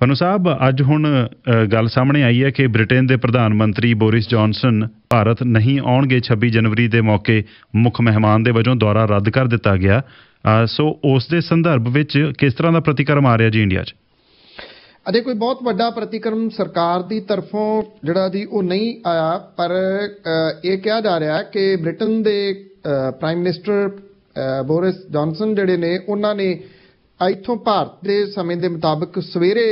ਪਨੂ ਸਾਹਿਬ ਅੱਜ ਹੁਣ ਗੱਲ ਸਾਹਮਣੇ ਆਈ ਹੈ ਕਿ ਬ੍ਰਿਟੇਨ ਦੇ ਪ੍ਰਧਾਨ ਮੰਤਰੀ ਬੋਰਿਸ ਜੌਨਸਨ ਭਾਰਤ ਨਹੀਂ ਆਉਣਗੇ 26 ਜਨਵਰੀ ਦੇ ਮੌਕੇ ਮੁੱਖ ਮਹਿਮਾਨ ਦੇ ਵਜੋਂ ਦੌਰਾ ਰੱਦ ਕਰ ਦਿੱਤਾ ਗਿਆ ਸੋ ਉਸ ਦੇ ਸੰਦਰਭ ਵਿੱਚ ਕਿਸ ਤਰ੍ਹਾਂ ਦਾ ਪ੍ਰਤੀਕਰਮ ਆ ਰਿਹਾ ਜੀ ਇੰਡੀਆ 'ਚ ਅਦੇ ਕੋਈ ਬਹੁਤ ਵੱਡਾ ਪ੍ਰਤੀਕਰਮ ਸਰਕਾਰ ਦੀ ਤਰਫੋਂ ਜਿਹੜਾ ਦੀ ਉਹ ਨਹੀਂ ਆਇਆ ਪਰ ਇਹ ਕਿਹਾ ਜਾ ਰਿਹਾ ਕਿ ਬ੍ਰਿਟਨ ਦੇ ਪ੍ਰਾਈਮ ਮਿਨਿਸਟਰ ਬੋਰਿਸ ਜੌਨਸਨ ਜਿਹੜੇ ਨੇ ਉਹਨਾਂ ਨੇ ਇੱਥੋਂ ਭਾਰਤ ਦੇ ਸਮੇਂ ਦੇ ਮੁਤਾਬਕ ਸਵੇਰੇ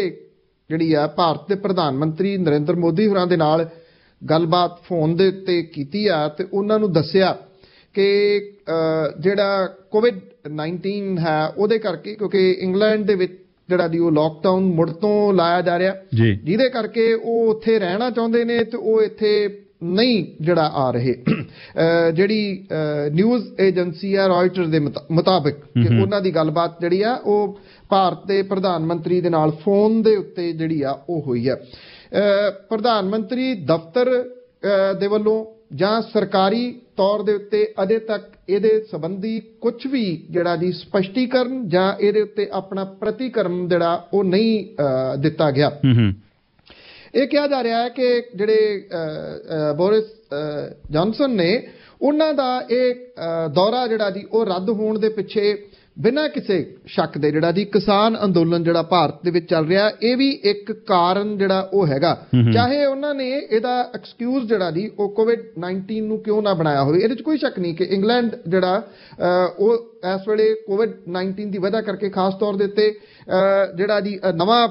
ਜਿਹੜੀ ਆ ਭਾਰਤ ਦੇ ਪ੍ਰਧਾਨ ਮੰਤਰੀ ਨਰਿੰਦਰ ਮੋਦੀ ਹੋਰਾਂ ਦੇ ਨਾਲ ਗੱਲਬਾਤ ਫੋਨ ਦੇ ਉੱਤੇ ਕੀਤੀ ਆ ਤੇ ਉਹਨਾਂ ਨੂੰ ਦੱਸਿਆ ਕਿ ਜਿਹੜਾ ਕੋਵਿਡ 19 ਹੈ ਉਹਦੇ ਕਰਕੇ ਕਿਉਂਕਿ ਇੰਗਲੈਂਡ ਦੇ ਵਿੱਚ ਜਿਹੜਾ ਦੀ ਉਹ ਲਾਕਡਾਊਨ ਮੁੜ ਤੋਂ ਲਾਇਆ ਜਾ ਰਿਹਾ ਜਿਹਦੇ ਕਰਕੇ ਉਹ ਉੱਥੇ ਰਹਿਣਾ ਚਾਹੁੰਦੇ ਨੇ ਤੇ ਉਹ ਇੱਥੇ ਨਹੀਂ ਜਿਹੜਾ ਆ ਰਹੇ ਜਿਹੜੀ ਨਿਊਜ਼ ਏਜੰਸੀ ਆ ਰਾਇਟਰ ਦੇ ਮੁਤਾਬਕ ਕਿ ਉਹਨਾਂ ਦੀ ਗੱਲਬਾਤ ਜਿਹੜੀ ਆ ਉਹ ਭਾਰਤ ਦੇ ਪ੍ਰਧਾਨ ਮੰਤਰੀ ਦੇ ਨਾਲ ਫੋਨ ਦੇ ਉੱਤੇ ਜਿਹੜੀ ਆ ਉਹ ਹੋਈ ਆ ਪ੍ਰਧਾਨ ਮੰਤਰੀ ਦਫ਼ਤਰ ਦੇ ਵੱਲੋਂ ਜਾਂ ਸਰਕਾਰੀ ਤੌਰ ਦੇ ਉੱਤੇ ਅਜੇ ਤੱਕ ਇਹਦੇ ਸੰਬੰਧੀ ਕੁਝ ਵੀ ਜਿਹੜਾ ਜੀ ਸਪਸ਼ਟੀਕਰਨ ਜਾਂ ਇਹਦੇ ਉੱਤੇ ਆਪਣਾ ਪ੍ਰਤੀਕਰਮ ਜਿਹੜਾ ਉਹ ਨਹੀਂ ਦਿੱਤਾ ਗਿਆ ਇਹ ਕਿਹਾ ਜਾ ਰਿਹਾ ਹੈ ਕਿ ਜਿਹੜੇ ਬੋਰਿਸ ਜੌਨਸਨ ਨੇ ਉਹਨਾਂ ਦਾ ਇਹ ਦੌਰਾ ਜਿਹੜਾ ਦੀ ਉਹ ਰੱਦ ਹੋਣ ਦੇ ਪਿੱਛੇ ਬਿਨਾਂ ਕਿਸੇ ਸ਼ੱਕ ਦੇ ਜਿਹੜਾ ਦੀ ਕਿਸਾਨ ਅੰਦੋਲਨ ਜਿਹੜਾ ਭਾਰਤ ਦੇ ਵਿੱਚ ਚੱਲ ਰਿਹਾ ਇਹ ਵੀ ਇੱਕ ਕਾਰਨ ਜਿਹੜਾ ਉਹ ਹੈਗਾ ਚਾਹੇ ਉਹਨਾਂ ਨੇ ਇਹਦਾ ਐਕਸਕਿਊਜ਼ ਜਿਹੜਾ ਦੀ ਉਹ ਕੋਵਿਡ 19 ਨੂੰ ਕਿਉਂ ਨਾ ਬਣਾਇਆ ਹੋਵੇ ਇਹਦੇ ਵਿੱਚ ਕੋਈ ਸ਼ੱਕ ਨਹੀਂ ਕਿ ਇੰਗਲੈਂਡ ਜਿਹੜਾ ਉਹ ਇਸ ਵੇਲੇ ਕੋਵਿਡ 19 ਦੀ ਵਜ੍ਹਾ ਕਰਕੇ ਖਾਸ ਤੌਰ ਦੇ ਉੱਤੇ ਜਿਹੜਾ ਜੀ ਨਵਾਂ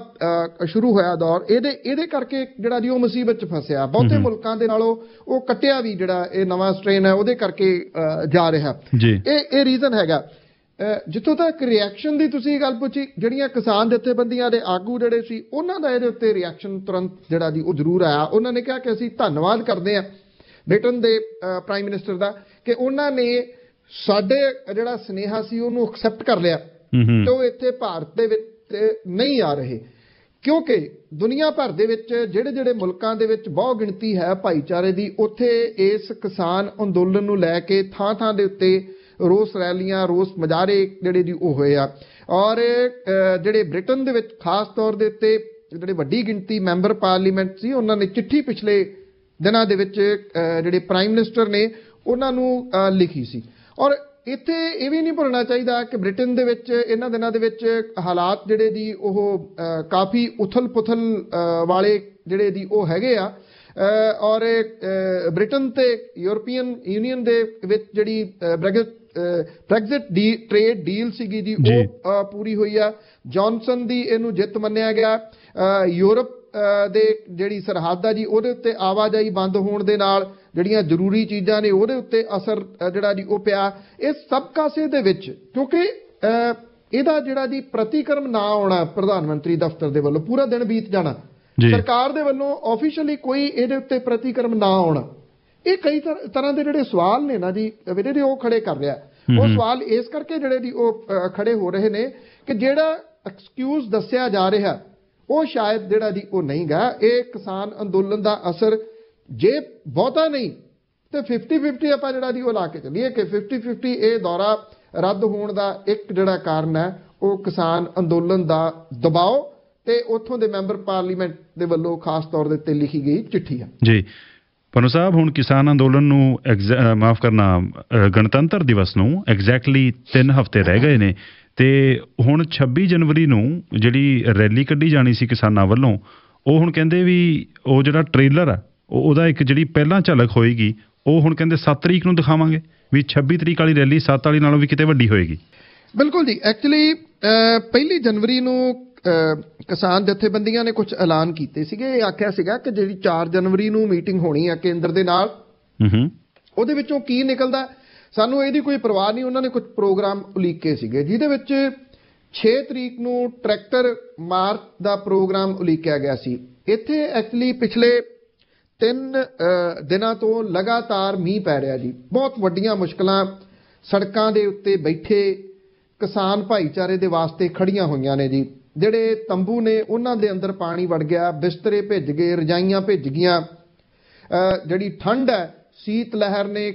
ਸ਼ੁਰੂ ਹੋਇਆ ਦੌਰ ਇਹਦੇ ਇਹਦੇ ਕਰਕੇ ਜਿਹੜਾ ਜੀ ਉਹ ਮੁਸੀਬਤ 'ਚ ਫਸਿਆ ਬਹੁਤੇ ਮੁਲਕਾਂ ਦੇ ਨਾਲੋਂ ਉਹ ਕੱਟਿਆ ਵੀ ਜਿਹੜਾ ਇਹ ਨਵਾਂ ਸਟ੍ਰੇਨ ਹੈ ਉਹਦੇ ਕਰਕੇ ਜਾ ਰਿਹਾ ਇਹ ਇਹ ਰੀਜ਼ਨ ਹੈਗਾ ਜਿੱਥੋਂ ਤੱਕ ਰਿਐਕਸ਼ਨ ਦੀ ਤੁਸੀਂ ਗੱਲ ਪੁੱਛੀ ਜਿਹੜੀਆਂ ਕਿਸਾਨ ਜਥੇਬੰਦੀਆਂ ਦੇ ਆਗੂ ਜਿਹੜੇ ਸੀ ਉਹਨਾਂ ਦਾ ਇਹਦੇ ਉੱਤੇ ਰਿਐਕਸ਼ਨ ਤੁਰੰਤ ਜਿਹੜਾ ਦੀ ਉਹ ਜ਼ਰੂਰ ਆਇਆ ਉਹਨਾਂ ਨੇ ਕਿਹਾ ਕਿ ਅਸੀਂ ਧੰਨਵਾਦ ਕਰਦੇ ਹਾਂ ਬ੍ਰਿਟਨ ਦੇ ਪ੍ਰਾਈਮ ਮਿਨਿਸਟਰ ਦਾ ਕਿ ਉਹਨਾਂ ਨੇ ਸਾਡੇ ਜਿਹੜਾ ਸਨੇਹਾ ਸੀ ਉਹਨੂੰ ਐਕਸੈਪਟ ਕਰ ਲਿਆ ਤੇ ਉਹ ਇੱਥੇ ਭਾਰਤ ਦੇ ਵਿੱਚ ਨਹੀਂ ਆ ਰਹੇ ਕਿਉਂਕਿ ਦੁਨੀਆ ਭਰ ਦੇ ਵਿੱਚ ਜਿਹੜੇ ਜਿਹੜੇ ਮੁਲਕਾਂ ਦੇ ਵਿੱਚ ਬਹੁ ਗਿਣਤੀ ਹੈ ਭਾਈਚਾਰੇ ਦੀ ਉੱਥੇ ਇਸ ਕਿਸਾਨ ਅੰਦੋਲਨ ਨੂੰ ਲੈ ਕੇ ਥਾਂ-ਥਾਂ ਦੇ ਉੱਤੇ ਰੋਸ ਰੈਲੀਆਂ ਰੋਸ ਮਜਾਰੇ ਜਿਹੜੇ ਦੀ ਉਹ ਹੋਏ ਆ ਔਰ ਜਿਹੜੇ ਬ੍ਰਿਟਨ ਦੇ ਵਿੱਚ ਖਾਸ ਤੌਰ ਦੇ ਉੱਤੇ ਜਿਹੜੇ ਵੱਡੀ ਗਿਣਤੀ ਮੈਂਬਰ ਪਾਰਲੀਮੈਂਟ ਸੀ ਉਹਨਾਂ ਨੇ ਚਿੱਠੀ ਪਿਛਲੇ ਦਿਨਾਂ ਦੇ ਵਿੱਚ ਜਿਹੜੇ ਪ੍ਰਾਈਮ ਮਿਨਿਸਟਰ ਨੇ ਉਹਨਾਂ ਨੂੰ ਲਿਖੀ ਸੀ ਔਰ ਇੱਥੇ ਇਹ ਵੀ ਨਹੀਂ ਭੁੱਲਣਾ ਚਾਹੀਦਾ ਕਿ ਬ੍ਰਿਟਨ ਦੇ ਵਿੱਚ ਇਹਨਾਂ ਦਿਨਾਂ ਦੇ ਵਿੱਚ ਹਾਲਾਤ ਜਿਹੜੇ ਦੀ ਉਹ ਕਾਫੀ ਉਥਲ-ਪੁਥਲ ਵਾਲੇ ਜਿਹੜੇ ਦੀ ਉਹ ਹੈਗੇ ਆ ਔਰ ਬ੍ਰਿਟਨ ਤੇ ਯੂਰੋਪੀਅਨ ਯੂਨੀਅਨ ਦੇ ਵਿੱਚ ਜਿਹੜੀ ਬ੍ਰੈਗਿਟ ਬ੍ਰੈਗਜ਼ਿਟ ਦੀ ਟ੍ਰੇਡ ਡੀਲ ਸੀਗੀ ਦੀ ਉਹ ਪੂਰੀ ਹੋਈ ਆ ਜੌਨਸਨ ਦੀ ਇਹਨੂੰ ਜਿੱਤ ਮੰਨਿਆ ਗਿਆ ਯੂਰਪ ਦੇ ਜਿਹੜੀ ਸਰਹੱਦ ਆ ਜੀ ਉਹਦੇ ਉੱਤੇ ਆਵਾਜਾਈ ਬੰਦ ਹੋਣ ਦੇ ਨਾਲ ਜਿਹੜੀਆਂ ਜ਼ਰੂਰੀ ਚੀਜ਼ਾਂ ਨੇ ਉਹਦੇ ਉੱਤੇ ਅਸਰ ਜਿਹੜਾ ਜੀ ਉਹ ਪਿਆ ਇਹ ਸਭ ਕਾਸੇ ਦੇ ਵਿੱਚ ਕਿਉਂਕਿ ਇਹਦਾ ਜਿਹੜਾ ਜੀ ਪ੍ਰਤੀਕਰਮ ਨਾ ਆਉਣਾ ਪ੍ਰਧਾਨ ਮੰਤਰੀ ਦਫ਼ਤਰ ਦੇ ਵੱਲੋਂ ਪੂਰਾ ਦਿਨ ਬੀਤ ਜਾਣਾ ਸਰਕਾਰ ਦੇ ਵੱਲੋਂ ਆਫੀਸ਼ੀਅਲੀ ਕੋਈ ਇਹਦੇ ਉੱਤੇ ਪ੍ਰਤੀਕਰਮ ਨਾ ਆਉਣਾ ਇਹ ਕਈ ਤਰ੍ਹਾਂ ਦੇ ਜਿਹੜੇ ਸਵਾਲ ਨੇ ਨਾ ਜੀ ਜਿਹੜੇ ਉਹ ਖੜੇ ਕਰ ਰਿਹਾ ਉਹ ਸਵਾਲ ਇਸ ਕਰਕੇ ਜਿਹੜੇ ਦੀ ਉਹ ਖੜੇ ਹੋ ਰਹੇ ਨੇ ਕਿ ਜਿਹੜਾ ਐਕਸਕਿਊਜ਼ ਦੱਸਿਆ ਜਾ ਰਿਹਾ ਉਹ ਸ਼ਾਇਦ ਜਿਹੜਾ ਦੀ ਉਹ ਨਹੀਂਗਾ ਇਹ ਕਿਸਾਨ ਅੰਦੋਲਨ ਦਾ ਅਸਰ ਜੇ ਬਹੁਤਾ ਨਹੀਂ ਤੇ 50-50 ਆਪਾਂ ਜਿਹੜਾ ਦੀ ਉਹ ਲਾ ਕੇ ਚੱਲੀਏ ਕਿ 50-50 ਇਹ ਦੌਰਾ ਰੱਦ ਹੋਣ ਦਾ ਇੱਕ ਜਿਹੜਾ ਕਾਰਨ ਹੈ ਉਹ ਕਿਸਾਨ ਅੰਦੋਲਨ ਦਾ ਦਬਾਅ ਤੇ ਉੱਥੋਂ ਦੇ ਮੈਂਬਰ ਪਾਰਲੀਮੈਂਟ ਦੇ ਵੱਲੋਂ ਖਾਸ ਤੌਰ ਦੇ ਉੱਤੇ ਲਿਖੀ ਗਈ ਚਿੱਠੀ ਆ ਜੀ ਪਨੂ ਸਾਹਿਬ ਹੁਣ ਕਿਸਾਨ ਅੰਦੋਲਨ ਨੂੰ ਮਾਫ ਕਰਨਾ ਗਣਤੰਤਰ ਦਿਵਸ ਨੂੰ ਐਗਜ਼ੈਕਟਲੀ 3 ਹਫ਼ਤੇ ਰਹਿ ਗਏ ਨੇ ਤੇ ਹੁਣ 26 ਜਨਵਰੀ ਨੂੰ ਜਿਹੜੀ ਰੈਲੀ ਕੱਢੀ ਜਾਣੀ ਸੀ ਕਿਸਾਨਾਂ ਵੱਲੋਂ ਉਹ ਹੁਣ ਕਹਿੰਦੇ ਵੀ ਉਹ ਜਿਹੜਾ ਟ੍ਰੇਲਰ ਆ ਉਹਦਾ ਇੱਕ ਜਿਹੜੀ ਪਹਿਲਾਂ ਝਲਕ ਹੋਏਗੀ ਉਹ ਹੁਣ ਕਹਿੰਦੇ 7 ਤਰੀਕ ਨੂੰ ਦਿਖਾਵਾਂਗੇ ਵੀ 26 ਤਰੀਕ ਵਾਲੀ ਰੈਲੀ 7 ਵਾਲੀ ਨਾਲੋਂ ਵੀ ਕਿਤੇ ਵੱਡੀ ਹੋਏਗੀ ਬਿਲਕੁਲ ਜੀ ਐਕਚੁਅਲੀ ਪਹਿਲੀ ਜਨਵਰੀ ਨੂੰ ਕਿਸਾਨ ਜਥੇਬੰਦੀਆਂ ਨੇ ਕੁਝ ਐਲਾਨ ਕੀਤੇ ਸੀਗੇ ਇਹ ਆਖਿਆ ਸੀਗਾ ਕਿ ਜਿਹੜੀ 4 ਜਨਵਰੀ ਨੂੰ ਮੀਟਿੰਗ ਹੋਣੀ ਹੈ ਕੇਂਦਰ ਦੇ ਨਾਲ ਹੂੰ ਉਹਦੇ ਵਿੱਚੋਂ ਕੀ ਨਿਕਲਦਾ ਸਾਨੂੰ ਇਹਦੀ ਕੋਈ ਪਰਵਾਹ ਨਹੀਂ ਉਹਨਾਂ ਨੇ ਕੁਝ ਪ੍ਰੋਗਰਾਮ ਉਲੀਕੇ ਸੀਗੇ ਜਿਹਦੇ ਵਿੱਚ 6 ਤਰੀਕ ਨੂੰ ਟਰੈਕਟਰ ਮਾਰਚ ਦਾ ਪ੍ਰੋਗਰਾਮ ਉਲੀਕਿਆ ਗਿਆ ਸੀ ਇੱਥੇ ਐਕਚੁਅਲੀ ਪਿਛਲੇ 3 ਦਿਨਾਂ ਤੋਂ ਲਗਾਤਾਰ ਮੀਂਹ ਪੈ ਰਿਹਾ ਜੀ ਬਹੁਤ ਵੱਡੀਆਂ ਮੁਸ਼ਕਲਾਂ ਸੜਕਾਂ ਦੇ ਉੱਤੇ ਬੈਠੇ ਕਿਸਾਨ ਭਾਈਚਾਰੇ ਦੇ ਵਾਸਤੇ ਖੜੀਆਂ ਹੋਈਆਂ ਨੇ ਜੀ ਜਿਹੜੇ ਤੰਬੂ ਨੇ ਉਹਨਾਂ ਦੇ ਅੰਦਰ ਪਾਣੀ ਵੜ ਗਿਆ ਬਿਸਤਰੇ ਭਿੱਜ ਗਏ ਰਜਾਈਆਂ ਭਿੱਜ ਗਈਆਂ ਜਿਹੜੀ ਠੰਡ ਹੈ ਸੀਤ ਲਹਿਰ ਨੇ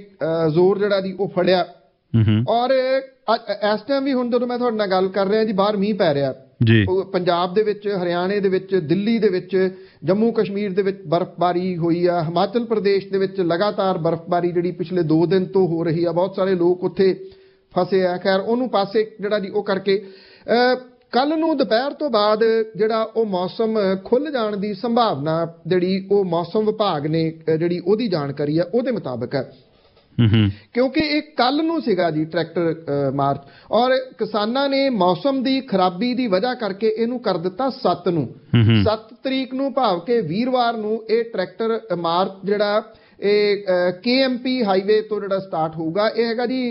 ਜ਼ੋਰ ਜਿਹੜਾ ਦੀ ਉਹ ਫੜਿਆ ਔਰ ਇਸ ਟਾਈਮ ਵੀ ਹੁਣ ਜਦੋਂ ਮੈਂ ਤੁਹਾਡੇ ਨਾਲ ਗੱਲ ਕਰ ਰਿਹਾ ਜੀ ਬਾਹਰ ਮੀਂਹ ਪੈ ਰਿਹਾ ਜੀ ਪੰਜਾਬ ਦੇ ਵਿੱਚ ਹਰਿਆਣੇ ਦੇ ਵਿੱਚ ਦਿੱਲੀ ਦੇ ਵਿੱਚ ਜੰਮੂ ਕਸ਼ਮੀਰ ਦੇ ਵਿੱਚ ਬਰਫ਼ਬਾਰੀ ਹੋਈ ਆ ਹਿਮਾਚਲ ਪ੍ਰਦੇਸ਼ ਦੇ ਵਿੱਚ ਲਗਾਤਾਰ ਬਰਫ਼ਬਾਰੀ ਜਿਹੜੀ ਪਿਛਲੇ 2 ਦਿਨ ਤੋਂ ਹੋ ਰਹੀ ਆ ਬਹੁਤ ਸਾਰੇ ਲੋਕ ਉੱਥੇ ਫਸੇ ਆ ਖੈਰ ਉਹਨੂੰ ਪਾਸੇ ਜਿਹੜਾ ਜੀ ਉਹ ਕਰਕੇ ਕੱਲ ਨੂੰ ਦੁਪਹਿਰ ਤੋਂ ਬਾਅਦ ਜਿਹੜਾ ਉਹ ਮੌਸਮ ਖੁੱਲ ਜਾਣ ਦੀ ਸੰਭਾਵਨਾ ਜਿਹੜੀ ਉਹ ਮੌਸਮ ਵਿਭਾਗ ਨੇ ਜਿਹੜੀ ਉਹਦੀ ਜਾਣਕਾਰੀ ਆ ਉਹਦੇ ਮੁਤਾਬਕ ਹੈ ਕਿਉਂਕਿ ਇਹ ਕੱਲ ਨੂੰ ਸੀਗਾ ਜੀ ਟਰੈਕਟਰ ਮਾਰਚ ਔਰ ਕਿਸਾਨਾਂ ਨੇ ਮੌਸਮ ਦੀ ਖਰਾਬੀ ਦੀ ਵਜ੍ਹਾ ਕਰਕੇ ਇਹਨੂੰ ਕਰ ਦਿੱਤਾ 7 ਨੂੰ 7 ਤਰੀਕ ਨੂੰ ਭਾਵ ਕਿ ਵੀਰਵਾਰ ਨੂੰ ਇਹ ਟਰੈਕਟਰ ਮਾਰਚ ਜਿਹੜਾ ਇਹ ਕੇਐਮਪੀ ਹਾਈਵੇ ਤੋਂ ਜਿਹੜਾ ਸਟਾਰਟ ਹੋਊਗਾ ਇਹ ਹੈਗਾ ਜੀ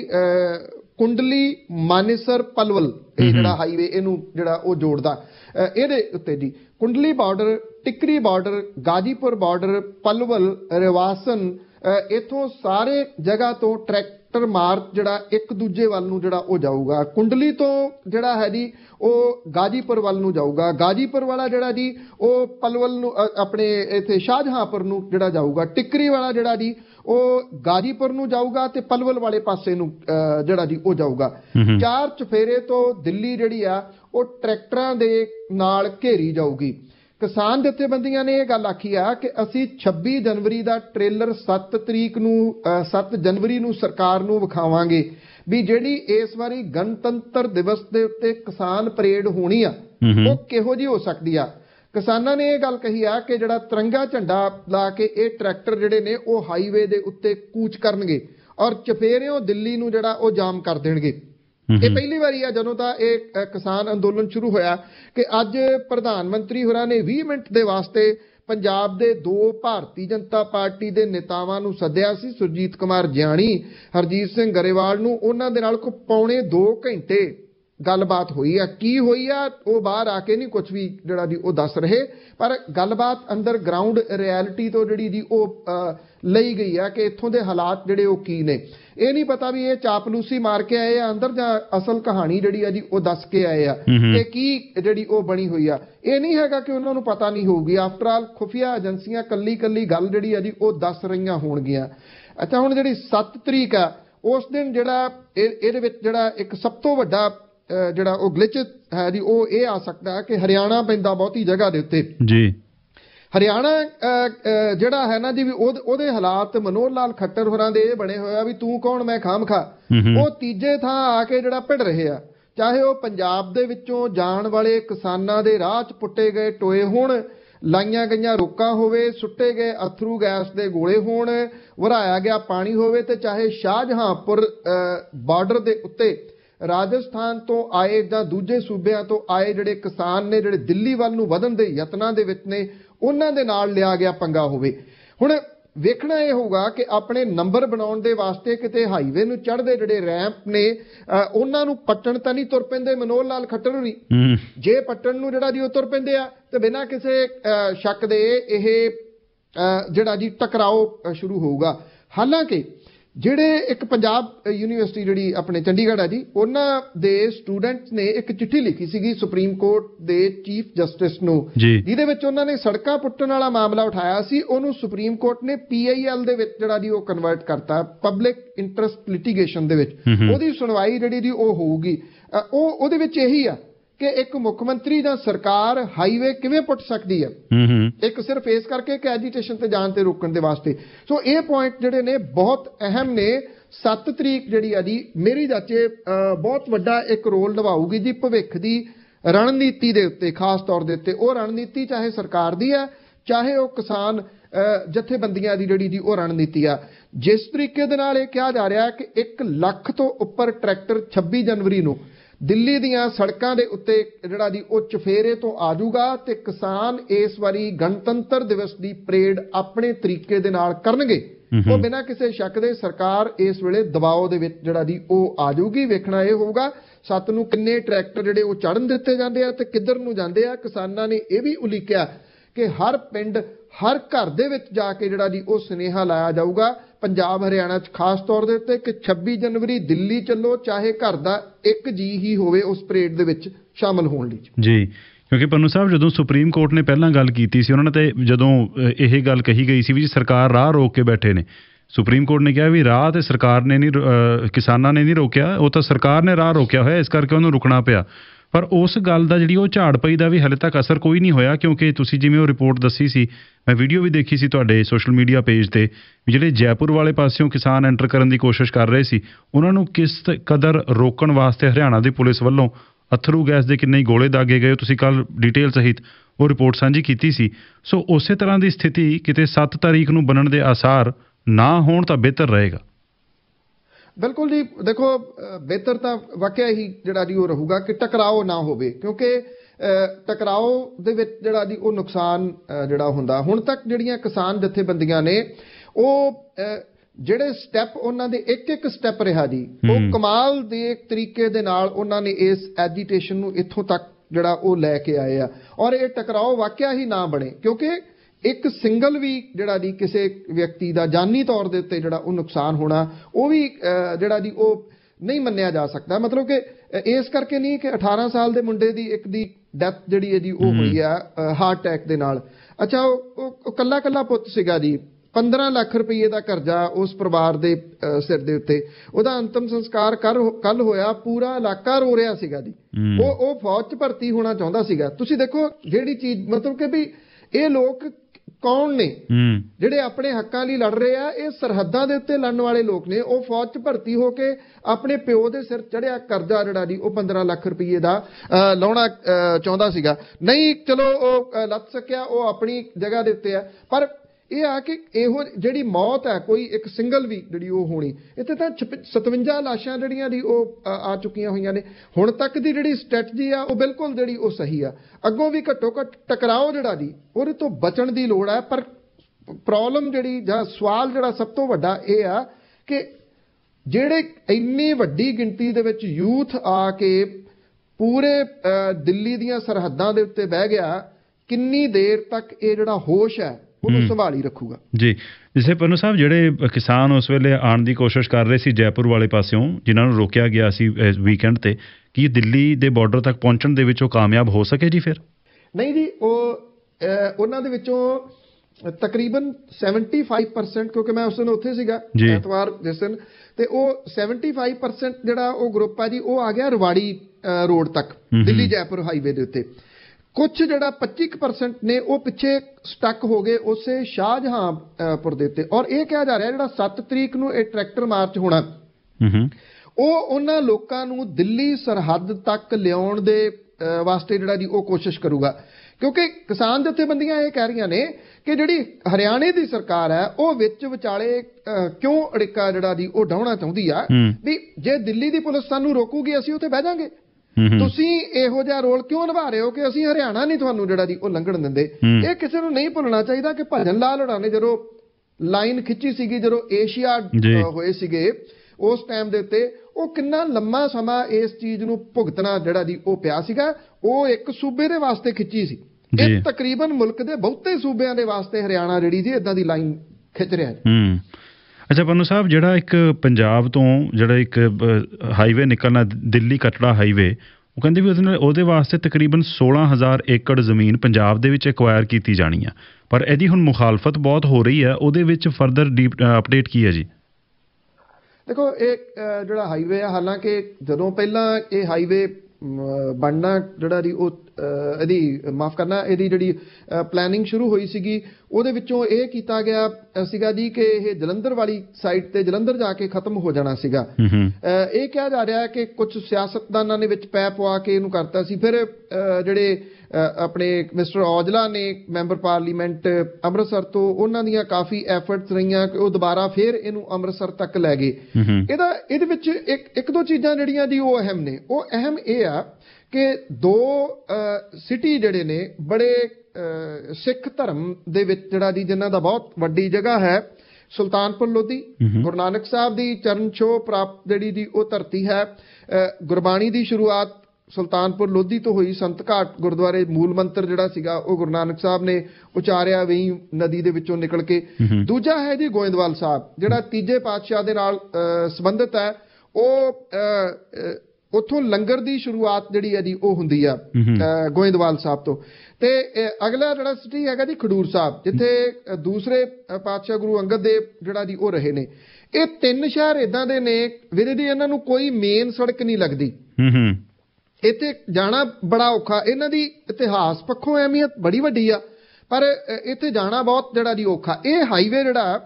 ਕੁੰਡਲੀ ਮਾਨੇਸਰ ਪਲਵਲ ਇਹ ਜਿਹੜਾ ਹਾਈਵੇ ਇਹਨੂੰ ਜਿਹੜਾ ਉਹ ਜੋੜਦਾ ਇਹਦੇ ਉੱਤੇ ਜੀ Kundli border Tikri border Ghazipur border Palwal ਰਿਵਾਸਨ ਇਥੋਂ ਸਾਰੇ ਜਗ੍ਹਾ ਤੋਂ ਟਰੈਕਟਰ ਮਾਰਚ ਜਿਹੜਾ ਇੱਕ ਦੂਜੇ ਵੱਲ ਨੂੰ ਜਿਹੜਾ ਉਹ ਜਾਊਗਾ ਕੁੰਡਲੀ ਤੋਂ ਜਿਹੜਾ ਹੈ ਜੀ ਉਹ ਗਾਜੀਪੁਰ ਵੱਲ ਨੂੰ ਜਾਊਗਾ ਗਾਜੀਪੁਰ ਵਾਲਾ ਜਿਹੜਾ ਜੀ ਉਹ ਪਲਵਲ ਨੂੰ ਆਪਣੇ ਇੱਥੇ ਸ਼ਾਹਜਹਾਂਪੁਰ ਨੂੰ ਜਿਹੜਾ ਜਾਊਗਾ ਟਿਕਰੀ ਵਾਲਾ ਜਿਹੜਾ ਜੀ ਉਹ ਗਾਜੀਪੁਰ ਨੂੰ ਜਾਊਗਾ ਤੇ ਪਲਵਲ ਵਾਲੇ ਪਾਸੇ ਨੂੰ ਜਿਹੜਾ ਜੀ ਉਹ ਜਾਊਗਾ ਚਾਰ ਚਫੇਰੇ ਤੋਂ ਦਿੱਲੀ ਜਿਹੜੀ ਆ ਉਹ ਟਰੈਕਟਰਾਂ ਦੇ ਨਾਲ ਘੇਰੀ ਜਾਊਗੀ ਕਿਸਾਨ ਜਥੇਬੰਦੀਆਂ ਨੇ ਇਹ ਗੱਲ ਆਖੀ ਆ ਕਿ ਅਸੀਂ 26 ਜਨਵਰੀ ਦਾ ਟ੍ਰੇਲਰ 7 ਤਰੀਕ ਨੂੰ 7 ਜਨਵਰੀ ਨੂੰ ਸਰਕਾਰ ਨੂੰ ਵਿਖਾਵਾਂਗੇ ਵੀ ਜਿਹੜੀ ਇਸ ਵਾਰੀ ਗਣਤੰਤਰ ਦਿਵਸ ਦੇ ਉੱਤੇ ਕਿਸਾਨ ਪਰੇਡ ਹੋਣੀ ਆ ਉਹ ਕਿਹੋ ਜੀ ਹੋ ਸਕਦੀ ਆ ਕਿਸਾਨਾਂ ਨੇ ਇਹ ਗੱਲ ਕਹੀ ਆ ਕਿ ਜਿਹੜਾ ਤਿਰੰਗਾ ਝੰਡਾ ਲਾ ਕੇ ਇਹ ਟਰੈਕਟਰ ਜਿਹੜੇ ਨੇ ਉਹ ਹਾਈਵੇ ਦੇ ਉੱਤੇ ਕੂਚ ਕਰਨਗੇ ਔਰ ਚਫੇਰਿਓਂ ਦਿੱਲੀ ਨੂੰ ਜਿਹੜਾ ਉਹ ਜਾਮ ਕਰ ਦੇਣਗੇ ਇਹ ਪਹਿਲੀ ਵਾਰੀ ਆ ਜਦੋਂ ਤਾਂ ਇਹ ਕਿਸਾਨ ਅੰਦੋਲਨ ਸ਼ੁਰੂ ਹੋਇਆ ਕਿ ਅੱਜ ਪ੍ਰਧਾਨ ਮੰਤਰੀ ਹੋਰਾਂ ਨੇ 20 ਮਿੰਟ ਦੇ ਵਾਸਤੇ ਪੰਜਾਬ ਦੇ ਦੋ ਭਾਰਤੀ ਜਨਤਾ ਪਾਰਟੀ ਦੇ ਨੇਤਾਵਾਂ ਨੂੰ ਸੱਦਿਆ ਸੀ ਸੁਰਜੀਤ ਕੁਮਾਰ ਜਿਆਣੀ ਹਰਜੀਤ ਸਿੰਘ ਗਰੇਵਾਲ ਨੂੰ ਉਹਨਾਂ ਦੇ ਨਾਲ ਕੋ ਪੌਣੇ 2 ਘੰਟੇ ਗੱਲਬਾਤ ਹੋਈ ਆ ਕੀ ਹੋਈ ਆ ਉਹ ਬਾਹਰ ਆ ਕੇ ਨਹੀਂ ਕੁਝ ਵੀ ਜਿਹੜਾ ਦੀ ਉਹ ਦੱਸ ਰਹੇ ਪਰ ਗੱਲਬਾਤ ਅੰਦਰ ਗਰਾਊਂਡ ਰਿਐਲਿਟੀ ਤੋਂ ਜਿਹੜੀ ਦੀ ਉਹ ਲਈ ਗਈ ਆ ਕਿ ਇੱਥੋਂ ਦੇ ਹਾਲਾਤ ਜਿਹੜੇ ਉਹ ਕੀ ਨੇ ਇਹ ਨਹੀਂ ਪਤਾ ਵੀ ਇਹ ਚਾਪਲੂਸੀ ਮਾਰ ਕੇ ਆਏ ਆ ਅੰਦਰ ਜਾਂ ਅਸਲ ਕਹਾਣੀ ਜਿਹੜੀ ਆ ਜੀ ਉਹ ਦੱਸ ਕੇ ਆਏ ਆ ਕਿ ਕੀ ਜਿਹੜੀ ਉਹ ਬਣੀ ਹੋਈ ਆ ਇਹ ਨਹੀਂ ਹੈਗਾ ਕਿ ਉਹਨਾਂ ਨੂੰ ਪਤਾ ਨਹੀਂ ਹੋਊਗੀ ਆਫਟਰ ਆਲ ਖੁਫੀਆ ਏਜੰਸੀਆਂ ਕੱਲੀ-ਕੱਲੀ ਗੱਲ ਜਿਹੜੀ ਆ ਜੀ ਉਹ ਦੱਸ ਰਹੀਆਂ ਹੋਣਗੀਆਂ ਅੱਛਾ ਹੁਣ ਜਿਹੜੀ 7 ਤਰੀਕ ਆ ਉਸ ਦਿਨ ਜਿਹੜਾ ਇਹਦੇ ਵਿੱਚ ਜਿਹੜਾ ਇੱਕ ਸਭ ਤੋਂ ਵੱਡਾ ਜਿਹੜਾ ਉਹ ਗਲਿਚ ਹੈ ਜੀ ਉਹ ਇਹ ਆ ਸਕਦਾ ਕਿ ਹਰਿਆਣਾ ਪੈਂਦਾ ਬਹੁਤੀ ਜਗ੍ਹਾ ਦੇ ਉੱਤੇ ਜੀ ਹਰਿਆਣਾ ਜਿਹੜਾ ਹੈ ਨਾ ਜੀ ਵੀ ਉਹਦੇ ਹਾਲਾਤ ਮਨੋਹਰ ਲਾਲ ਖੱਟਰ ਹੋਰਾਂ ਦੇ ਇਹ ਬਣੇ ਹੋਇਆ ਵੀ ਤੂੰ ਕੌਣ ਮੈਂ ਖਾਮਖਾ ਉਹ ਤੀਜੇ ਥਾਂ ਆ ਕੇ ਜਿਹੜਾ ਭਿੜ ਰਹੇ ਆ ਚਾਹੇ ਉਹ ਪੰਜਾਬ ਦੇ ਵਿੱਚੋਂ ਜਾਣ ਵਾਲੇ ਕਿਸਾਨਾਂ ਦੇ ਰਾਹ 'ਚ ਪੁੱਟੇ ਗਏ ਟੋਏ ਹੋਣ ਲਾਈਆਂ ਗਈਆਂ ਰੋਕਾਂ ਹੋਵੇ ਸੁੱਟੇ ਗਏ ਅਥਰੂ ਗੈਸ ਦੇ ਗੋਲੇ ਹੋਣ ਵਰਾਇਆ ਗਿਆ ਪਾਣੀ ਹੋਵੇ ਤੇ ਚਾਹੇ ਸ਼ਾਹਜਹਾਂਪੁਰ ਬਾਰਡਰ ਦੇ ਉੱਤੇ ਰਾਜਸਥਾਨ ਤੋਂ ਆਏ ਜਾਂ ਦੂਜੇ ਸੂਬਿਆਂ ਤੋਂ ਆਏ ਜਿਹੜੇ ਕਿਸਾਨ ਨੇ ਜਿਹੜੇ ਦਿੱਲੀ ਵੱਲ ਨੂੰ ਵਧਣ ਦੇ ਯਤਨਾਂ ਦੇ ਵਿੱਚ ਨੇ ਉਹਨਾਂ ਦੇ ਨਾਲ ਲਿਆ ਗਿਆ ਪੰਗਾ ਹੋਵੇ ਹੁਣ ਵੇਖਣਾ ਇਹ ਹੋਊਗਾ ਕਿ ਆਪਣੇ ਨੰਬਰ ਬਣਾਉਣ ਦੇ ਵਾਸਤੇ ਕਿਤੇ ਹਾਈਵੇ ਨੂੰ ਚੜ੍ਹਦੇ ਜਿਹੜੇ ਰੈਂਪ ਨੇ ਉਹਨਾਂ ਨੂੰ ਪੱਟਣ ਤਾਂ ਨਹੀਂ ਤੁਰ ਪੈਂਦੇ ਮਨੋਲ ਲਾਲ ਖੱਟਰ ਨੂੰ ਨਹੀਂ ਜੇ ਪੱਟਣ ਨੂੰ ਜਿਹੜਾ ਜੀ ਉਹ ਤੁਰ ਪੈਂਦੇ ਆ ਤੇ ਬਿਨਾਂ ਕਿਸੇ ਸ਼ੱਕ ਦੇ ਇਹ ਜਿਹੜਾ ਜੀ ਟਕਰਾਓ ਸ਼ੁਰੂ ਹੋਊਗਾ ਹਾਲਾਂਕਿ ਜਿਹੜੇ ਇੱਕ ਪੰਜਾਬ ਯੂਨੀਵਰਸਿਟੀ ਜਿਹੜੀ ਆਪਣੇ ਚੰਡੀਗੜ੍ਹ ਆ ਜੀ ਉਹਨਾਂ ਦੇ ਸਟੂਡੈਂਟਸ ਨੇ ਇੱਕ ਚਿੱਠੀ ਲਿਖੀ ਸੀਗੀ ਸੁਪਰੀਮ ਕੋਰਟ ਦੇ ਚੀਫ ਜਸਟਿਸ ਨੂੰ ਜਿਹਦੇ ਵਿੱਚ ਉਹਨਾਂ ਨੇ ਸੜਕਾਂ ਪੁੱਟਣ ਵਾਲਾ ਮਾਮਲਾ ਉਠਾਇਆ ਸੀ ਉਹਨੂੰ ਸੁਪਰੀਮ ਕੋਰਟ ਨੇ ਪੀਆਈਐਲ ਦੇ ਵਿੱਚ ਜਿਹੜਾ ਦੀ ਉਹ ਕਨਵਰਟ ਕਰਤਾ ਪਬਲਿਕ ਇੰਟਰਸਟ ਲਿਟੀਗੇਸ਼ਨ ਦੇ ਵਿੱਚ ਉਹਦੀ ਸੁਣਵਾਈ ਜਿਹੜੀ ਦੀ ਉਹ ਹੋਊਗੀ ਉਹ ਉਹਦੇ ਵਿੱਚ ਇਹੀ ਆ ਕਿ ਇੱਕ ਮੁੱਖ ਮੰਤਰੀ ਜਾਂ ਸਰਕਾਰ ਹਾਈਵੇ ਕਿਵੇਂ ਪੁੱਟ ਸਕਦੀ ਹੈ ਇੱਕ ਸਿਰਫ ਇਸ ਕਰਕੇ ਕਿ ਐਜੀਟੇਸ਼ਨ ਤੇ ਜਾਣ ਤੇ ਰੋਕਣ ਦੇ ਵਾਸਤੇ ਸੋ ਇਹ ਪੁਆਇੰਟ ਜਿਹੜੇ ਨੇ ਬਹੁਤ ਅਹਿਮ ਨੇ 7 ਤਰੀਕ ਜਿਹੜੀ ਆ ਜੀ ਮੇਰੀ ਦਾਚੇ ਬਹੁਤ ਵੱਡਾ ਇੱਕ ਰੋਲ ਨਿਭਾਊਗੀ ਜੀ ਭਵਿੱਖ ਦੀ ਰਣਨੀਤੀ ਦੇ ਉੱਤੇ ਖਾਸ ਤੌਰ ਦੇ ਉੱਤੇ ਉਹ ਰਣਨੀਤੀ ਚਾਹੇ ਸਰਕਾਰ ਦੀ ਹੈ ਚਾਹੇ ਉਹ ਕਿਸਾਨ ਜਥੇਬੰਦੀਆਂ ਦੀ ਜਿਹੜੀ ਦੀ ਉਹ ਰਣਨੀਤੀ ਆ ਜਿਸ ਤਰੀਕੇ ਦੇ ਨਾਲ ਇਹ ਕਿਹਾ ਜਾ ਰਿਹਾ ਕਿ 1 ਲੱਖ ਤੋਂ ਉੱਪਰ ਟਰੈਕਟਰ 26 ਜਨਵਰੀ ਨੂੰ ਦਿੱਲੀ ਦੀਆਂ ਸੜਕਾਂ ਦੇ ਉੱਤੇ ਜਿਹੜਾ ਦੀ ਉਹ ਚਫੇਰੇ ਤੋਂ ਆਜੂਗਾ ਤੇ ਕਿਸਾਨ ਇਸ ਵਾਰੀ ਗਣਤੰਤਰ ਦਿਵਸ ਦੀ ਪਰੇਡ ਆਪਣੇ ਤਰੀਕੇ ਦੇ ਨਾਲ ਕਰਨਗੇ ਉਹ ਬਿਨਾਂ ਕਿਸੇ ਸ਼ੱਕ ਦੇ ਸਰਕਾਰ ਇਸ ਵੇਲੇ ਦਬਾਅ ਦੇ ਵਿੱਚ ਜਿਹੜਾ ਦੀ ਉਹ ਆਜੂਗੀ ਵੇਖਣਾ ਇਹ ਹੋਊਗਾ ਸੱਤ ਨੂੰ ਕਿੰਨੇ ਟਰੈਕਟਰ ਜਿਹੜੇ ਉਹ ਚੜਨ ਦਿੱਤੇ ਜਾਂਦੇ ਆ ਤੇ ਕਿੱਧਰ ਨੂੰ ਜਾਂਦੇ ਆ ਕਿਸਾਨਾਂ ਨੇ ਇਹ ਵੀ ਉਲੀਕਿਆ ਕਿ ਹਰ ਪਿੰਡ ਹਰ ਘਰ ਦੇ ਵਿੱਚ ਜਾ ਕੇ ਜਿਹੜਾ ਜੀ ਉਹ ਸਨੇਹਾ ਲਾਇਆ ਜਾਊਗਾ ਪੰਜਾਬ ਹਰਿਆਣਾ 'ਚ ਖਾਸ ਤੌਰ ਦੇ ਉੱਤੇ ਕਿ 26 ਜਨਵਰੀ ਦਿੱਲੀ ਚੱਲੋ ਚਾਹੇ ਘਰ ਦਾ ਇੱਕ ਜੀ ਹੀ ਹੋਵੇ ਉਸ ਪਰੇਡ ਦੇ ਵਿੱਚ ਸ਼ਾਮਲ ਹੋਣ ਲਈ ਜੀ ਕਿਉਂਕਿ ਪੰਨੂ ਸਾਹਿਬ ਜਦੋਂ ਸੁਪਰੀਮ ਕੋਰਟ ਨੇ ਪਹਿਲਾਂ ਗੱਲ ਕੀਤੀ ਸੀ ਉਹਨਾਂ ਨੇ ਤੇ ਜਦੋਂ ਇਹ ਗੱਲ ਕਹੀ ਗਈ ਸੀ ਵੀ ਸਰਕਾਰ ਰਾਹ ਰੋਕ ਕੇ ਬੈਠੇ ਨੇ ਸੁਪਰੀਮ ਕੋਰਟ ਨੇ ਕਿਹਾ ਵੀ ਰਾਹ ਤੇ ਸਰਕਾਰ ਨੇ ਨਹੀਂ ਕਿਸਾਨਾਂ ਨੇ ਨਹੀਂ ਰੋਕਿਆ ਉਹ ਤਾਂ ਸਰਕਾਰ ਨੇ ਰਾਹ ਰੋਕਿਆ ਹੋਇਆ ਇਸ ਕਰਕੇ ਉਹਨੂੰ ਰੁਕਣਾ ਪਿਆ ਪਰ ਉਸ ਗੱਲ ਦਾ ਜਿਹੜੀ ਉਹ ਝਾੜ ਪਈ ਦਾ ਵੀ ਹਲੇ ਤੱਕ ਅਸਰ ਕੋਈ ਨਹੀਂ ਹੋਇਆ ਕਿਉਂਕਿ ਤੁਸੀਂ ਜਿਵੇਂ ਉਹ ਰਿਪੋਰਟ ਦੱਸੀ ਸੀ ਮੈਂ ਵੀਡੀਓ ਵੀ ਦੇਖੀ ਸੀ ਤੁਹਾਡੇ ਸੋਸ਼ਲ ਮੀਡੀਆ ਪੇਜ ਤੇ ਜਿਹੜੇ ਜੈਪੁਰ ਵਾਲੇ ਪਾਸਿਓਂ ਕਿਸਾਨ ਐਂਟਰ ਕਰਨ ਦੀ ਕੋਸ਼ਿਸ਼ ਕਰ ਰਹੇ ਸੀ ਉਹਨਾਂ ਨੂੰ ਕਿਸ ਕਦਰ ਰੋਕਣ ਵਾਸਤੇ ਹਰਿਆਣਾ ਦੀ ਪੁਲਿਸ ਵੱਲੋਂ ਅਥਰੂ ਗੈਸ ਦੇ ਕਿੰਨੇ ਗੋਲੇ ਦਾਗੇ ਗਏ ਤੁਸੀਂ ਕੱਲ ਡਿਟੇਲ ਸਹਿਤ ਉਹ ਰਿਪੋਰਟ ਸਾਂਝੀ ਕੀਤੀ ਸੀ ਸੋ ਉਸੇ ਤਰ੍ਹਾਂ ਦੀ ਸਥਿਤੀ ਕਿਤੇ 7 ਤਾਰੀਖ ਨੂੰ ਬਣਨ ਦੇ ਆਸਾਰ ਨਾ ਹੋਣ ਤਾਂ ਬਿਹਤਰ ਰਹੇਗਾ ਬਿਲਕੁਲ ਜੀ ਦੇਖੋ ਬਿਹਤਰ ਤਾਂ ਵਾਕਿਆ ਹੀ ਜਿਹੜਾ ਜੀ ਉਹ ਰਹੂਗਾ ਕਿ ਟਕਰਾਓ ਨਾ ਹੋਵੇ ਕਿਉਂਕਿ ਟਕਰਾਓ ਦੇ ਵਿੱਚ ਜਿਹੜਾ ਜੀ ਉਹ ਨੁਕਸਾਨ ਜਿਹੜਾ ਹੁੰਦਾ ਹੁਣ ਤੱਕ ਜਿਹੜੀਆਂ ਕਿਸਾਨ ਜਥੇਬੰਦੀਆਂ ਨੇ ਉਹ ਜਿਹੜੇ ਸਟੈਪ ਉਹਨਾਂ ਦੇ ਇੱਕ ਇੱਕ ਸਟੈਪ ਰਿਹਾ ਜੀ ਉਹ ਕਮਾਲ ਦੇ ਇੱਕ ਤਰੀਕੇ ਦੇ ਨਾਲ ਉਹਨਾਂ ਨੇ ਇਸ ਐਜੀਟੇਸ਼ਨ ਨੂੰ ਇੱਥੋਂ ਤੱਕ ਜਿਹੜਾ ਉਹ ਲੈ ਕੇ ਆਏ ਆ ਔਰ ਇਹ ਟਕਰਾਓ ਵਾਕਿਆ ਹੀ ਨਾ ਬਣੇ ਕਿਉਂਕਿ ਇੱਕ ਸਿੰਗਲ ਵੀ ਜਿਹੜਾ ਦੀ ਕਿਸੇ ਵਿਅਕਤੀ ਦਾ ਜਾਨੀ ਤੌਰ ਦੇ ਉੱਤੇ ਜਿਹੜਾ ਉਹ ਨੁਕਸਾਨ ਹੋਣਾ ਉਹ ਵੀ ਜਿਹੜਾ ਦੀ ਉਹ ਨਹੀਂ ਮੰਨਿਆ ਜਾ ਸਕਦਾ ਮਤਲਬ ਕਿ ਇਸ ਕਰਕੇ ਨਹੀਂ ਕਿ 18 ਸਾਲ ਦੇ ਮੁੰਡੇ ਦੀ ਇੱਕ ਦੀ ਡੈਥ ਜਿਹੜੀ ਇਹਦੀ ਉਹ ਹੋਈ ਆ ਹਾਰਟ ਅਟੈਕ ਦੇ ਨਾਲ ਅੱਛਾ ਉਹ ਕੱਲਾ ਕੱਲਾ ਪੁੱਤ ਸੀਗਾ ਜੀ 15 ਲੱਖ ਰੁਪਏ ਦਾ ਕਰਜ਼ਾ ਉਸ ਪਰਿਵਾਰ ਦੇ ਸਿਰ ਦੇ ਉੱਤੇ ਉਹਦਾ ਅੰਤਮ ਸੰਸਕਾਰ ਕੱਲ ਹੋਇਆ ਪੂਰਾ ਇਲਾਕਾ ਰੋ ਰਿਹਾ ਸੀਗਾ ਜੀ ਉਹ ਉਹ ਫੌਜ 'ਚ ਭਰਤੀ ਹੋਣਾ ਚਾਹੁੰਦਾ ਸੀਗਾ ਤੁਸੀਂ ਦੇਖੋ ਜਿਹੜੀ ਚੀਜ਼ ਮਤਲਬ ਕਿ ਵੀ ਇਹ ਲੋਕ ਕੌਣ ਨੇ ਜਿਹੜੇ ਆਪਣੇ ਹੱਕਾਂ ਲਈ ਲੜ ਰਹੇ ਆ ਇਹ ਸਰਹੱਦਾਂ ਦੇ ਉੱਤੇ ਲੜਨ ਵਾਲੇ ਲੋਕ ਨੇ ਉਹ ਫੌਜ 'ਚ ਭਰਤੀ ਹੋ ਕੇ ਆਪਣੇ ਪਿਓ ਦੇ ਸਿਰ ਚੜਿਆ ਕਰਜ਼ਾ ਜਿਹੜਾ ਦੀ ਉਹ 15 ਲੱਖ ਰੁਪਏ ਦਾ ਲਾਉਣਾ ਚਾਹੁੰਦਾ ਸੀਗਾ ਨਹੀਂ ਚਲੋ ਉਹ ਲੱਤ ਸਕਿਆ ਉਹ ਆਪਣੀ ਜਗ੍ਹਾ ਦੇ ਉੱਤੇ ਆ ਪਰ ਇਹ ਆ ਕਿ ਇਹੋ ਜਿਹੜੀ ਮੌਤ ਹੈ ਕੋਈ ਇੱਕ ਸਿੰਗਲ ਵੀ ਜਿਹੜੀ ਉਹ ਹੋਣੀ ਇੱਥੇ ਤਾਂ 57 ਲਾਸ਼ਾਂ ਜਿਹੜੀਆਂ ਦੀ ਉਹ ਆ ਚੁੱਕੀਆਂ ਹੋਈਆਂ ਨੇ ਹੁਣ ਤੱਕ ਦੀ ਜਿਹੜੀ ਸਟ੍ਰੈਟਜੀ ਆ ਉਹ ਬਿਲਕੁਲ ਜਿਹੜੀ ਉਹ ਸਹੀ ਆ ਅੱਗੋਂ ਵੀ ਘੱਟੋ ਘੱਟ ਟਕਰਾਓ ਜਿਹੜਾ ਦੀ ਉਹਦੇ ਤੋਂ ਬਚਣ ਦੀ ਲੋੜ ਹੈ ਪਰ ਪ੍ਰੋਬਲਮ ਜਿਹੜੀ ਜਾਂ ਸਵਾਲ ਜਿਹੜਾ ਸਭ ਤੋਂ ਵੱਡਾ ਇਹ ਆ ਕਿ ਜਿਹੜੇ ਇੰਨੀ ਵੱਡੀ ਗਿਣਤੀ ਦੇ ਵਿੱਚ ਯੂਥ ਆ ਕੇ ਪੂਰੇ ਦਿੱਲੀ ਦੀਆਂ ਸਰਹੱਦਾਂ ਦੇ ਉੱਤੇ ਬਹਿ ਗਿਆ ਕਿੰਨੀ ਦੇਰ ਤੱਕ ਇਹ ਜਿਹੜਾ ਹੋਸ਼ ਹੈ ਉਹਨੂੰ ਸੰਭਾਲੀ ਰੱਖੂਗਾ ਜੀ ਜਿਸੇ ਪਨੂ ਸਾਹਿਬ ਜਿਹੜੇ ਕਿਸਾਨ ਉਸ ਵੇਲੇ ਆਣ ਦੀ ਕੋਸ਼ਿਸ਼ ਕਰ ਰਹੇ ਸੀ ਜੈਪੁਰ ਵਾਲੇ ਪਾਸਿਓਂ ਜਿਨ੍ਹਾਂ ਨੂੰ ਰੋਕਿਆ ਗਿਆ ਸੀ ਵੀਕਐਂਡ ਤੇ ਕੀ ਦਿੱਲੀ ਦੇ ਬਾਰਡਰ ਤੱਕ ਪਹੁੰਚਣ ਦੇ ਵਿੱਚ ਉਹ ਕਾਮਯਾਬ ਹੋ ਸਕੇ ਜੀ ਫਿਰ ਨਹੀਂ ਜੀ ਉਹ ਉਹਨਾਂ ਦੇ ਵਿੱਚੋਂ ਤਕਰੀਬਨ 75% ਕਿਉਂਕਿ ਮੈਂ ਉਸ ਦਿਨ ਉੱਥੇ ਸੀਗਾ ਐਤਵਾਰ ਜਿਸ ਦਿਨ ਤੇ ਉਹ 75% ਜਿਹੜਾ ਉਹ ਗਰੁੱਪ ਆ ਜੀ ਉਹ ਆ ਗਿਆ ਰਵਾੜੀ ਰੋਡ ਤੱਕ ਦਿੱਲੀ ਜੈਪੁਰ ਹਾਈਵੇ ਦੇ ਉੱਤੇ ਕੁਝ ਜਿਹੜਾ 25% ਨੇ ਉਹ ਪਿੱਛੇ ਸਟਕ ਹੋ ਗਏ ਉਸੇ ਸ਼ਾਹਜਹਾਂਪੁਰ ਦੇ ਉੱਤੇ ਔਰ ਇਹ ਕਿਹਾ ਜਾ ਰਿਹਾ ਜਿਹੜਾ 7 ਤਰੀਕ ਨੂੰ ਇਹ ਟਰੈਕਟਰ ਮਾਰਚ ਹੋਣਾ ਹੂੰ ਉਹ ਉਹਨਾਂ ਲੋਕਾਂ ਨੂੰ ਦਿੱਲੀ ਸਰਹੱਦ ਤੱਕ ਲਿਆਉਣ ਦੇ ਵਾਸਤੇ ਜਿਹੜਾ ਜੀ ਉਹ ਕੋਸ਼ਿਸ਼ ਕਰੂਗਾ ਕਿਉਂਕਿ ਕਿਸਾਨ ਜਥੇਬੰਦੀਆਂ ਇਹ ਕਹਿ ਰਹੀਆਂ ਨੇ ਕਿ ਜਿਹੜੀ ਹਰਿਆਣੇ ਦੀ ਸਰਕਾਰ ਹੈ ਉਹ ਵਿੱਚ ਵਿਚਾਲੇ ਕਿਉਂ ਅੜਿੱਕਾ ਜਿਹੜਾ ਦੀ ਉਹ ਡਾਉਣਾ ਚਾਹੁੰਦੀ ਆ ਵੀ ਜੇ ਦਿੱਲੀ ਦੀ ਪੁਲਿਸ ਸਾਨੂੰ ਰੋਕੂਗੀ ਅਸੀਂ ਉੱਥੇ ਬਹਿ ਜਾਾਂਗੇ ਤੁਸੀਂ ਇਹੋ ਜਿਹਾ ਰੋਲ ਕਿਉਂ ਨਿਭਾ ਰਹੇ ਹੋ ਕਿ ਅਸੀਂ ਹਰਿਆਣਾ ਨਹੀਂ ਤੁਹਾਨੂੰ ਜਿਹੜਾ ਦੀ ਉਹ ਲੰਘਣ ਦਿੰਦੇ ਇਹ ਕਿਸੇ ਨੂੰ ਨਹੀਂ ਭੁੱਲਣਾ ਚਾਹੀਦਾ ਕਿ ਭਜਨ ਲਾਲ ਹੜਾਣੇ ਜਦੋਂ ਲਾਈਨ ਖਿੱਚੀ ਸੀਗੀ ਜਦੋਂ ਏਸ਼ੀਆ ਹੋਏ ਸੀਗੇ ਉਸ ਟਾਈਮ ਦੇ ਉੱਤੇ ਉਹ ਕਿੰਨਾ ਲੰਮਾ ਸਮਾਂ ਇਸ ਚੀਜ਼ ਨੂੰ ਭੁਗਤਣਾ ਜਿਹੜਾ ਦੀ ਉਹ ਪਿਆ ਸੀਗਾ ਉਹ ਇੱਕ ਸੂਬੇ ਦੇ ਵਾਸਤੇ ਖਿੱਚੀ ਸੀ ਇਹ ਤਕਰੀਬਨ ਮੁਲਕ ਦੇ ਬਹੁਤੇ ਸੂਬਿਆਂ ਦੇ ਵਾਸਤੇ ਹਰਿਆਣਾ ਜਿਹੜੀ ਜੀ ਇਦਾਂ ਦੀ ਲਾਈਨ ਖਿੱਚ ਰਿਹਾ ਹੈ ਅੱਛਾ ਬੰਨੂ ਸਾਹਿਬ ਜਿਹੜਾ ਇੱਕ ਪੰਜਾਬ ਤੋਂ ਜਿਹੜਾ ਇੱਕ ਹਾਈਵੇ ਨਿਕਲਣਾ ਦਿੱਲੀ ਕਟੜਾ ਹਾਈਵੇ ਉਹ ਕਹਿੰਦੇ ਵੀ ਉਹਦੇ ਨਾਲ ਉਹਦੇ ਵਾਸਤੇ ਤਕਰੀਬਨ 16000 ਏਕੜ ਜ਼ਮੀਨ ਪੰਜਾਬ ਦੇ ਵਿੱਚ ਐਕਵਾਇਰ ਕੀਤੀ ਜਾਣੀ ਆ ਪਰ ਇਹਦੀ ਹੁਣ ਮੁਖਾਲਫਤ ਬਹੁਤ ਹੋ ਰਹੀ ਹੈ ਉਹਦੇ ਵਿੱਚ ਫਰਦਰ ਡੀਪ ਅਪਡੇਟ ਕੀ ਹੈ ਜੀ ਦੇਖੋ ਇਹ ਜਿਹੜਾ ਹਾਈਵੇ ਆ ਹਾਲਾਂਕਿ ਜਦੋਂ ਪਹਿਲਾਂ ਇਹ ਹਾਈਵੇ ਬਣਨਾ ਜਿਹੜਾ ਦੀ ਉਹ ਇਹਦੀ ਮਾਫ ਕਰਨਾ ਇਹਦੀ ਜਿਹੜੀ ਪਲੈਨਿੰਗ ਸ਼ੁਰੂ ਹੋਈ ਸੀਗੀ ਉਹਦੇ ਵਿੱਚੋਂ ਇਹ ਕੀਤਾ ਗਿਆ ਸੀਗਾ ਜੀ ਕਿ ਇਹ ਜਲੰਧਰ ਵਾਲੀ ਸਾਈਟ ਤੇ ਜਲੰਧਰ ਜਾ ਕੇ ਖਤਮ ਹੋ ਜਾਣਾ ਸੀਗਾ ਇਹ ਕਿਹਾ ਜਾ ਰਿਹਾ ਕਿ ਕੁਝ ਸਿਆਸਤਦਾਨਾਂ ਨੇ ਵਿੱਚ ਪੈ ਪਵਾ ਕੇ ਇਹਨੂੰ ਕਰਤਾ ਸੀ ਫਿਰ ਜਿਹੜੇ ਆਪਣੇ ਮਿਸਟਰ ਔਜਲਾ ਨੇ ਮੈਂਬਰ ਪਾਰਲੀਮੈਂਟ ਅੰਮ੍ਰਿਤਸਰ ਤੋਂ ਉਹਨਾਂ ਦੀਆਂ ਕਾਫੀ ਐਫਰਟਸ ਰਹੀਆਂ ਕਿ ਉਹ ਦੁਬਾਰਾ ਫੇਰ ਇਹਨੂੰ ਅੰਮ੍ਰਿਤਸਰ ਤੱਕ ਲੈ ਗਏ ਇਹਦਾ ਇਹਦੇ ਵਿੱਚ ਇੱਕ ਇੱਕ ਦੋ ਚੀਜ਼ਾਂ ਜਿਹੜੀਆਂ ਜੀ ਉਹ ਅਹਿਮ ਨੇ ਉਹ ਅਹਿਮ ਇਹ ਆ ਕਿ ਦੋ ਸਿਟੀ ਜਿਹੜੇ ਨੇ ਬੜੇ ਸਿੱਖ ਧਰਮ ਦੇ ਵਿੱਚ ਜਿਹੜਾ ਦੀ ਜਿਨ੍ਹਾਂ ਦਾ ਬਹੁਤ ਵੱਡੀ ਜਗ੍ਹਾ ਹੈ ਸੁਲਤਾਨਪੁਰ ਲੋਧੀ ਗੁਰੂ ਨਾਨਕ ਸਾਹਿਬ ਦੀ ਚਰਨ ਛੋਹ ਪ੍ਰਾਪਤ ਜਿਹੜੀ ਦੀ ਉਹ ਧਰਤੀ ਹੈ ਗੁਰਬਾਣੀ ਦੀ ਸ਼ੁਰੂਆਤ ਸੁਲਤਾਨਪੁਰ ਲੋਧੀ ਤੋਂ ਹੋਈ ਸੰਤ ਘਾਟ ਗੁਰਦੁਆਰੇ ਮੂਲ ਮੰਤਰ ਜਿਹੜਾ ਸੀਗਾ ਉਹ ਗੁਰੂ ਨਾਨਕ ਸਾਹਿਬ ਨੇ ਉਚਾਰਿਆ ਵਈ ਨਦੀ ਦੇ ਵਿੱਚੋਂ ਨਿਕਲ ਕੇ ਦੂਜਾ ਹੈ ਜੀ ਗੋਇੰਦਵਾਲ ਸਾਹਿਬ ਜਿਹੜਾ ਤੀਜੇ ਪਾਤਸ਼ਾਹ ਦੇ ਨਾਲ ਸੰਬੰਧਿਤ ਹੈ ਉਹ ਉਥੋਂ ਲੰਗਰ ਦੀ ਸ਼ੁਰੂਆਤ ਜਿਹੜੀ ਹੈ ਜੀ ਉਹ ਹੁੰਦੀ ਆ ਗੋਇੰਦਵਾਲ ਸਾਹਿਬ ਤੋਂ ਤੇ ਅਗਲਾ ਜਿਹੜਾ ਸਿਟੀ ਹੈਗਾ ਜੀ ਖਡੂਰ ਸਾਹਿਬ ਜਿੱਥੇ ਦੂਸਰੇ ਪਾਤਸ਼ਾਹ ਗੁਰੂ ਅੰਗਦ ਦੇਵ ਜਿਹੜਾ ਜੀ ਉਹ ਰਹੇ ਨੇ ਇਹ ਤਿੰਨ ਸ਼ਹਿਰ ਇਦਾਂ ਦੇ ਨੇ ਵੀਰੇ ਦੀ ਇਹਨਾਂ ਨੂੰ ਕੋਈ ਮੇਨ ਸੜਕ ਨਹੀਂ ਲੱਗਦੀ ਹੂੰ ਹੂੰ ਇੱਥੇ ਜਾਣਾ ਬੜਾ ਔਖਾ ਇਹਨਾਂ ਦੀ ਇਤਿਹਾਸ ਪੱਖੋਂ ਅਹਿਮੀਅਤ ਬੜੀ ਵੱਡੀ ਆ ਪਰ ਇੱਥੇ ਜਾਣਾ ਬਹੁਤ ਜਿਹੜਾ ਦੀ ਔਖਾ ਇਹ ਹਾਈਵੇ ਜਿਹੜਾ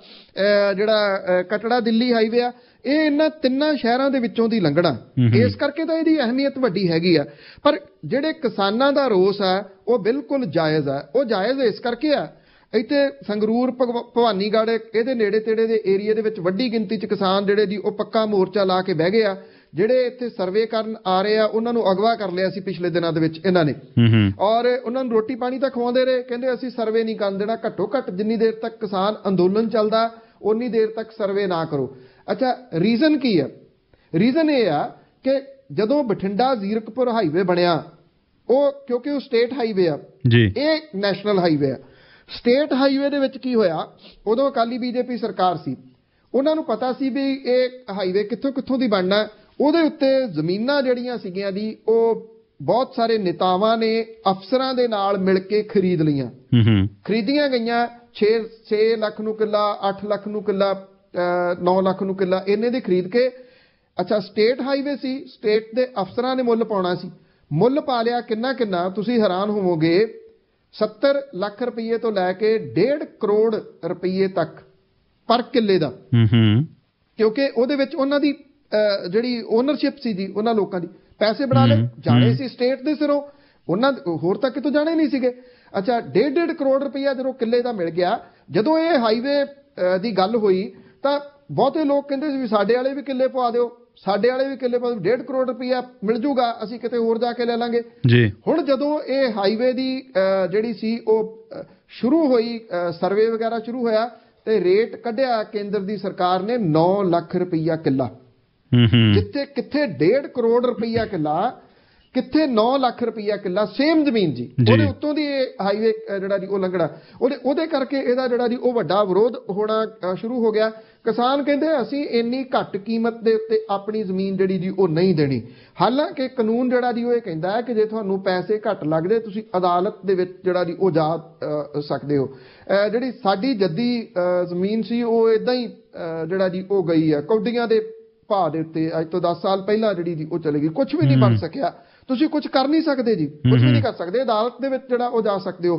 ਜਿਹੜਾ ਕਟੜਾ ਦਿੱਲੀ ਹਾਈਵੇ ਆ ਇਹ ਇਹਨਾਂ ਤਿੰਨਾਂ ਸ਼ਹਿਰਾਂ ਦੇ ਵਿੱਚੋਂ ਦੀ ਲੰਘਣਾ ਇਸ ਕਰਕੇ ਤਾਂ ਇਹਦੀ ਅਹਿਮੀਅਤ ਵੱਡੀ ਹੈਗੀ ਆ ਪਰ ਜਿਹੜੇ ਕਿਸਾਨਾਂ ਦਾ ਰੋਸ ਆ ਉਹ ਬਿਲਕੁਲ ਜਾਇਜ਼ ਆ ਉਹ ਜਾਇਜ਼ ਇਸ ਕਰਕੇ ਆ ਇੱਥੇ ਸੰਗਰੂਰ ਭਵਾਨੀਗੜ੍ਹ ਇਹਦੇ ਨੇੜੇ ਤੇੜੇ ਦੇ ਏਰੀਆ ਦੇ ਵਿੱਚ ਵੱਡੀ ਗਿਣਤੀ 'ਚ ਕਿਸਾਨ ਜਿਹੜੇ ਦੀ ਉਹ ਪੱਕਾ ਮੋਰਚਾ ਲਾ ਕੇ ਬਹਿ ਗਏ ਆ ਜਿਹੜੇ ਇੱਥੇ ਸਰਵੇ ਕਰਨ ਆ ਰਹੇ ਆ ਉਹਨਾਂ ਨੂੰ ਅਗਵਾ ਕਰ ਲਿਆ ਸੀ ਪਿਛਲੇ ਦਿਨਾਂ ਦੇ ਵਿੱਚ ਇਹਨਾਂ ਨੇ ਔਰ ਉਹਨਾਂ ਨੂੰ ਰੋਟੀ ਪਾਣੀ ਤਾਂ ਖਵਾਉਂਦੇ ਰਹੇ ਕਹਿੰਦੇ ਅਸੀਂ ਸਰਵੇ ਨਹੀਂ ਕਰਨ ਦੇਣਾ ਘੱਟੋ ਘੱਟ ਜਿੰਨੀ ਦੇਰ ਤੱਕ ਕਿਸਾਨ ਅੰਦੋਲਨ ਚੱਲਦਾ ਉਨੀ ਦੇਰ ਤੱਕ ਸਰਵੇ ਨਾ ਕਰੋ ਅੱਛਾ ਰੀਜ਼ਨ ਕੀ ਹੈ ਰੀਜ਼ਨ ਇਹ ਆ ਕਿ ਜਦੋਂ ਬਠਿੰਡਾ ਜ਼ੀਰਕਪੁਰ ਹਾਈਵੇ ਬਣਿਆ ਉਹ ਕਿਉਂਕਿ ਉਹ ਸਟੇਟ ਹਾਈਵੇ ਆ ਜੀ ਇਹ ਨੈਸ਼ਨਲ ਹਾਈਵੇ ਆ ਸਟੇਟ ਹਾਈਵੇ ਦੇ ਵਿੱਚ ਕੀ ਹੋਇਆ ਉਦੋਂ ਅਕਾਲੀ ਬੀਜੇਪੀ ਸਰਕਾਰ ਸੀ ਉਹਨਾਂ ਨੂੰ ਪਤਾ ਸੀ ਵੀ ਇਹ ਹਾਈਵੇ ਕਿੱਥੋਂ ਕਿੱਥੋਂ ਦੀ ਬਣਨਾ ਉਹਦੇ ਉੱਤੇ ਜ਼ਮੀਨਾਂ ਜਿਹੜੀਆਂ ਸੀਗੀਆਂ ਦੀ ਉਹ ਬਹੁਤ ਸਾਰੇ ਨੇਤਾਵਾਂ ਨੇ ਅਫਸਰਾਂ ਦੇ ਨਾਲ ਮਿਲ ਕੇ ਖਰੀਦ ਲਈਆਂ ਹੂੰ ਖਰੀਦੀਆਂ ਗਈਆਂ 6 6 ਲੱਖ ਨੂੰ ਕਿੱਲਾ 8 ਲੱਖ ਨੂੰ ਕਿੱਲਾ 9 ਲੱਖ ਨੂੰ ਕਿੱਲਾ ਇਹਨੇ ਦੇ ਖਰੀਦ ਕੇ ਅੱਛਾ ਸਟੇਟ ਹਾਈਵੇ ਸੀ ਸਟੇਟ ਦੇ ਅਫਸਰਾਂ ਨੇ ਮੁੱਲ ਪਾਉਣਾ ਸੀ ਮੁੱਲ ਪਾ ਲਿਆ ਕਿੰਨਾ ਕਿੰਨਾ ਤੁਸੀਂ ਹੈਰਾਨ ਹੋਵੋਗੇ 70 ਲੱਖ ਰੁਪਏ ਤੋਂ ਲੈ ਕੇ 1.5 ਕਰੋੜ ਰੁਪਏ ਤੱਕ ਪਰ ਕਿੱਲੇ ਦਾ ਹੂੰ ਹੂੰ ਕਿਉਂਕਿ ਉਹਦੇ ਵਿੱਚ ਉਹਨਾਂ ਦੀ ਜਿਹੜੀ ਓਨਰਸ਼ਿਪ ਸੀ ਦੀ ਉਹਨਾਂ ਲੋਕਾਂ ਦੀ ਪੈਸੇ ਬਣਾ ਲਏ ਜਾਣੇ ਸੀ ਸਟੇਟ ਦੇ ਸਿਰੋਂ ਉਹਨਾਂ ਹੋਰ ਤੱਕ ਕਿਤੋਂ ਜਾਣੇ ਨਹੀਂ ਸੀਗੇ ਅੱਛਾ 1.5 ਕਰੋੜ ਰੁਪਈਆ ਜਦੋਂ ਕਿੱਲੇ ਦਾ ਮਿਲ ਗਿਆ ਜਦੋਂ ਇਹ ਹਾਈਵੇ ਦੀ ਗੱਲ ਹੋਈ ਤਾਂ ਬਹੁਤੇ ਲੋਕ ਕਹਿੰਦੇ ਸੀ ਵੀ ਸਾਡੇ ਵਾਲੇ ਵੀ ਕਿੱਲੇ ਪਵਾ ਦਿਓ ਸਾਡੇ ਵਾਲੇ ਵੀ ਕਿੱਲੇ ਪਵਾ ਦਿਓ 1.5 ਕਰੋੜ ਰੁਪਈਆ ਮਿਲ ਜੂਗਾ ਅਸੀਂ ਕਿਤੇ ਹੋਰ ਜਾ ਕੇ ਲੈ ਲਾਂਗੇ ਜੀ ਹੁਣ ਜਦੋਂ ਇਹ ਹਾਈਵੇ ਦੀ ਜਿਹੜੀ ਸੀ ਉਹ ਸ਼ੁਰੂ ਹੋਈ ਸਰਵੇ ਵਗੈਰਾ ਸ਼ੁਰੂ ਹੋਇਆ ਤੇ ਰੇਟ ਕੱਢਿਆ ਕੇਂਦਰ ਦੀ ਸਰਕਾਰ ਨੇ 9 ਲੱਖ ਰੁਪਈਆ ਕਿੱਲਾ ਜਿੱਥੇ ਕਿੱਥੇ 1.5 ਕਰੋੜ ਰੁਪਈਆ ਕਿੱਲਾ ਕਿੱਥੇ 9 ਲੱਖ ਰੁਪਈਆ ਕਿੱਲਾ ਸੇਮ ਜ਼ਮੀਨ ਜੀ ਉਹਦੇ ਉੱਤੋਂ ਦੀ ਇਹ ਹਾਈਵੇ ਜਿਹੜਾ ਜੀ ਉਹ ਲੰਘਣਾ ਉਹਦੇ ਉਹਦੇ ਕਰਕੇ ਇਹਦਾ ਜਿਹੜਾ ਜੀ ਉਹ ਵੱਡਾ ਵਿਰੋਧ ਹੋਣਾ ਸ਼ੁਰੂ ਹੋ ਗਿਆ ਕਿਸਾਨ ਕਹਿੰਦੇ ਅਸੀਂ ਇੰਨੀ ਘੱਟ ਕੀਮਤ ਦੇ ਉੱਤੇ ਆਪਣੀ ਜ਼ਮੀਨ ਜਿਹੜੀ ਜੀ ਉਹ ਨਹੀਂ ਦੇਣੀ ਹਾਲਾਂਕਿ ਕਾਨੂੰਨ ਜਿਹੜਾ ਜੀ ਉਹ ਇਹ ਕਹਿੰਦਾ ਹੈ ਕਿ ਜੇ ਤੁਹਾਨੂੰ ਪੈਸੇ ਘੱਟ ਲੱਗਦੇ ਤੁਸੀਂ ਅਦਾਲਤ ਦੇ ਵਿੱਚ ਜਿਹੜਾ ਜੀ ਉਹ ਜਾ ਸਕਦੇ ਹੋ ਜਿਹੜੀ ਸਾਡੀ ਜੱਦੀ ਜ਼ਮੀਨ ਸੀ ਉਹ ਇਦਾਂ ਹੀ ਜਿਹੜਾ ਜੀ ਉਹ ਗਈ ਆ ਕੌਡੀਆਂ ਦੇ ਭਾਅ ਦੇ ਉੱਤੇ ਅੱਜ ਤੋਂ 10 ਸਾਲ ਪਹਿਲਾਂ ਜਿਹੜੀ ਦੀ ਉਹ ਚਲੇ ਗਈ ਕੁਝ ਵੀ ਨਹੀਂ ਬਣ ਸਕਿਆ ਤੁਸੀਂ ਕੁਝ ਕਰ ਨਹੀਂ ਸਕਦੇ ਜੀ ਕੁਝ ਵੀ ਨਹੀਂ ਕਰ ਸਕਦੇ ਅਦਾਲਤ ਦੇ ਵਿੱਚ ਜਿਹੜਾ ਉਹ ਜਾ ਸਕਦੇ ਹੋ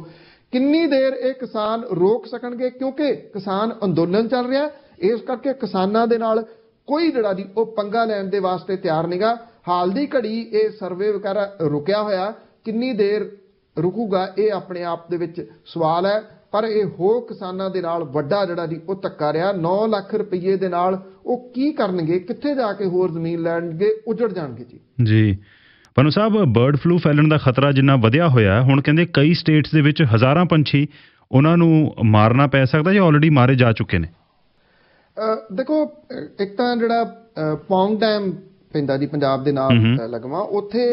ਕਿੰਨੀ ਦੇਰ ਇਹ ਕਿਸਾਨ ਰੋਕ ਸਕਣਗੇ ਕਿਉਂਕਿ ਕਿਸਾਨ ਅੰਦੋਲਨ ਚੱਲ ਰਿਹਾ ਇਸ ਕਰਕੇ ਕਿਸਾਨਾਂ ਦੇ ਨਾਲ ਕੋਈ ਜਿਹੜਾ ਦੀ ਉਹ ਪੰਗਾ ਲੈਣ ਦੇ ਵਾਸਤੇ ਤਿਆਰ ਨਹੀਂਗਾ ਹਾਲ ਦੀ ਘੜੀ ਇਹ ਸਰਵੇ ਵਗੈਰਾ ਰੁਕਿਆ ਹੋਇਆ ਕਿੰਨੀ ਦੇਰ ਰੁਕੂਗਾ ਇਹ ਆਪਣੇ ਆਪ ਦੇ ਵਿੱਚ ਸਵਾਲ ਹੈ ਪਰ ਇਹ ਹੋ ਕਿਸਾਨਾਂ ਦੇ ਨਾਲ ਵੱਡਾ ਜਿਹੜਾ ਦੀ ਉਹ ਧੱਕਾ ਰਿਹਾ 9 ਲੱਖ ਰੁਪਏ ਦੇ ਨਾਲ ਉਹ ਕੀ ਕਰਨਗੇ ਕਿੱਥੇ ਜਾ ਕੇ ਹੋਰ ਜ਼ਮੀਨ ਲੈਣਗੇ ਉਜੜ ਜਾਣਗੇ ਜੀ ਜੀ ਪਨੂ ਸਾਹਿਬ ਬਰਡ ਫਲੂ ਫੈਲਣ ਦਾ ਖਤਰਾ ਜਿੰਨਾ ਵਧਿਆ ਹੋਇਆ ਹੁਣ ਕਹਿੰਦੇ ਕਈ ਸਟੇਟਸ ਦੇ ਵਿੱਚ ਹਜ਼ਾਰਾਂ ਪੰਛੀ ਉਹਨਾਂ ਨੂੰ ਮਾਰਨਾ ਪੈ ਸਕਦਾ ਜਾਂ ਆਲਰੇਡੀ ਮਾਰੇ ਜਾ ਚੁੱਕੇ ਨੇ ਦੇਖੋ ਇੱਕ ਤਾਂ ਜਿਹੜਾ ਪੌਂਗ ਡੈਮ ਪੈਂਦਾ ਦੀ ਪੰਜਾਬ ਦੇ ਨਾਲ ਲਗਵਾ ਉੱਥੇ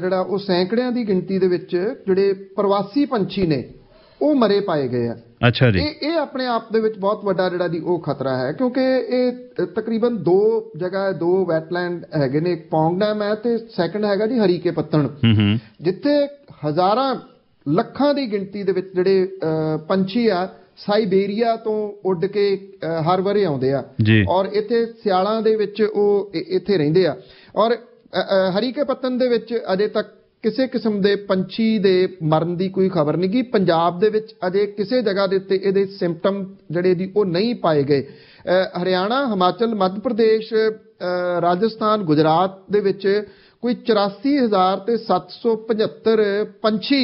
ਜਿਹੜਾ ਉਹ ਸੈਂਕੜਿਆਂ ਦੀ ਗਿਣਤੀ ਦੇ ਵਿੱਚ ਜਿਹੜੇ ਪ੍ਰਵਾਸੀ ਪੰਛੀ ਨੇ ਉਹ ਮਰੇ ਪਾਏ ਗਏ ਆ ਅੱਛਾ ਜੀ ਇਹ ਇਹ ਆਪਣੇ ਆਪ ਦੇ ਵਿੱਚ ਬਹੁਤ ਵੱਡਾ ਜਿਹੜਾ ਦੀ ਉਹ ਖਤਰਾ ਹੈ ਕਿਉਂਕਿ ਇਹ ਤਕਰੀਬਨ ਦੋ ਜਗ੍ਹਾ ਹੈ ਦੋ ਵੈਟਲੈਂਡ ਹੈਗੇ ਨੇ ਇੱਕ ਪੌਂਗ ਡੈਮ ਹੈ ਤੇ ਸੈਕੰਡ ਹੈਗਾ ਜੀ ਹਰੀਕੇ ਪੱਤਣ ਜਿੱਥੇ ਹਜ਼ਾਰਾਂ ਲੱਖਾਂ ਦੀ ਗਿਣਤੀ ਦੇ ਵਿੱਚ ਜਿਹੜੇ ਪੰਛੀ ਆ ਸਾਈਬੇਰੀਆ ਤੋਂ ਉੱਡ ਕੇ ਹਰ ਵਾਰੇ ਆਉਂਦੇ ਆ ਔਰ ਇੱਥੇ ਸਿਆਲਾਂ ਦੇ ਵਿੱਚ ਉਹ ਇੱਥੇ ਰਹਿੰਦੇ ਆ ਔਰ ਹਰੀਕੇ ਪੱਤਨ ਦੇ ਵਿੱਚ ਅਜੇ ਤੱਕ ਕਿਸੇ ਕਿਸਮ ਦੇ ਪੰਛੀ ਦੇ ਮਰਨ ਦੀ ਕੋਈ ਖਬਰ ਨਹੀਂ ਗਈ ਪੰਜਾਬ ਦੇ ਵਿੱਚ ਅਜੇ ਕਿਸੇ ਜਗ੍ਹਾ ਦੇ ਉੱਤੇ ਇਹਦੇ ਸਿੰਪਟਮ ਜਿਹੜੇ ਦੀ ਉਹ ਨਹੀਂ ਪਾਏ ਗਏ ਹਰਿਆਣਾ ਹਿਮਾਚਲ ਮੱਧ ਪ੍ਰਦੇਸ਼ ਰਾਜਸਥਾਨ ਗੁਜਰਾਤ ਦੇ ਵਿੱਚ ਕੋਈ 84000 ਤੇ 775 ਪੰਛੀ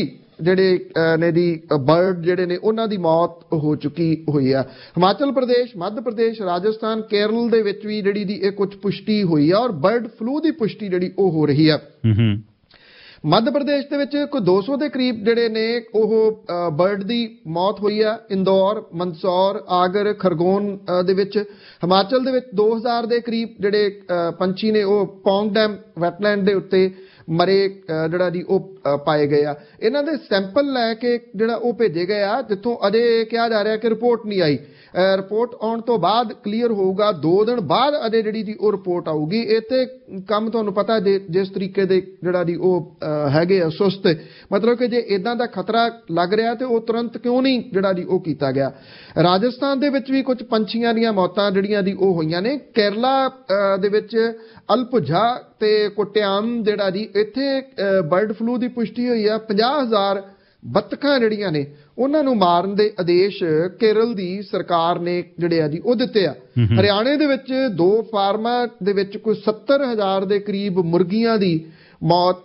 ਜਿਹੜੇ ਨੇ ਦੀ ਬਰਡ ਜਿਹੜੇ ਨੇ ਉਹਨਾਂ ਦੀ ਮੌਤ ਹੋ ਚੁੱਕੀ ਹੋਈ ਆ ਹਿਮਾਚਲ ਪ੍ਰਦੇਸ਼ ਮੱਧ ਪ੍ਰਦੇਸ਼ ਰਾਜਸਥਾਨ ਕੇਰਲ ਦੇ ਵਿੱਚ ਵੀ ਜਿਹੜੀ ਦੀ ਇਹ ਕੁਝ ਪੁਸ਼ਟੀ ਹੋਈ ਆ ਔਰ ਬਰਡ ਫਲੂ ਦੀ ਪੁਸ਼ਟੀ ਜਿਹੜੀ ਉਹ ਹੋ ਰਹੀ ਆ ਹੂੰ ਹੂੰ ਮੱਧ ਪ੍ਰਦੇਸ਼ ਦੇ ਵਿੱਚ ਕੋਈ 200 ਦੇ ਕਰੀਬ ਜਿਹੜੇ ਨੇ ਉਹ ਬਰਡ ਦੀ ਮੌਤ ਹੋਈ ਆ ਇੰਦੌਰ ਮੰਦਸੌਰ ਆਗਰ ਖਰਗੋਨ ਦੇ ਵਿੱਚ ਹਿਮਾਚਲ ਦੇ ਵਿੱਚ 2000 ਦੇ ਕਰੀਬ ਜਿਹੜੇ ਪੰਛੀ ਨੇ ਉਹ ਪੌਂਗ ਡੈਮ ਵੈਟਲੈਂਡ ਦੇ ਉੱਤੇ ਮਰੇ ਜਿਹੜਾ ਦੀ ਉਹ ਪਾਏ ਗਏ ਆ ਇਹਨਾਂ ਦੇ ਸੈਂਪਲ ਲੈ ਕੇ ਜਿਹੜਾ ਉਹ ਭੇਜੇ ਗਏ ਆ ਜਿੱਥੋਂ ਅਜੇ ਕਿਹਾ ਜਾ ਰਿਹਾ ਕਿ ਰਿਪੋਰਟ ਨਹੀਂ ਆਈ ਰਿਪੋਰਟ ਆਉਣ ਤੋਂ ਬਾਅਦ ਕਲੀਅਰ ਹੋਊਗਾ 2 ਦਿਨ ਬਾਅਦ ਅਦੇ ਜਿਹੜੀ ਦੀ ਉਹ ਰਿਪੋਰਟ ਆਊਗੀ ਇੱਥੇ ਕੰਮ ਤੁਹਾਨੂੰ ਪਤਾ ਜਿਸ ਤਰੀਕੇ ਦੇ ਜਿਹੜਾ ਦੀ ਉਹ ਹੈਗੇ ਆ ਸੁਸਤ ਮਤਲਬ ਕਿ ਜੇ ਇਦਾਂ ਦਾ ਖਤਰਾ ਲੱਗ ਰਿਹਾ ਤੇ ਉਹ ਤੁਰੰਤ ਕਿਉਂ ਨਹੀਂ ਜਿਹੜਾ ਦੀ ਉਹ ਕੀਤਾ ਗਿਆ ਰਾਜਸਥਾਨ ਦੇ ਵਿੱਚ ਵੀ ਕੁਝ ਪੰਛੀਆਂ ਦੀਆਂ ਮੌਤਾਂ ਜਿਹੜੀਆਂ ਦੀ ਉਹ ਹੋਈਆਂ ਨੇ ਕੇਰਲਾ ਦੇ ਵਿੱਚ ਅਲਪੁਝਾ ਤੇ ਕੋਟਿਆਮ ਜਿਹੜਾ ਦੀ ਇੱਥੇ ਬਰਡ ਫਲੂ ਦੀ ਪੁਸ਼ਟੀ ਹੋਈ ਆ 50000 ਬੱਤਕਾਂ ਜਿਹੜੀਆਂ ਨੇ ਉਹਨਾਂ ਨੂੰ ਮਾਰਨ ਦੇ ਆਦੇਸ਼ ਕੇਰਲ ਦੀ ਸਰਕਾਰ ਨੇ ਜਿਹੜੇ ਆ ਜੀ ਉਹ ਦਿੱਤੇ ਆ ਹਰਿਆਣੇ ਦੇ ਵਿੱਚ ਦੋ ਫਾਰਮਾਂ ਦੇ ਵਿੱਚ ਕੋਈ 70000 ਦੇ ਕਰੀਬ ਮੁਰਗੀਆਂ ਦੀ ਮੌਤ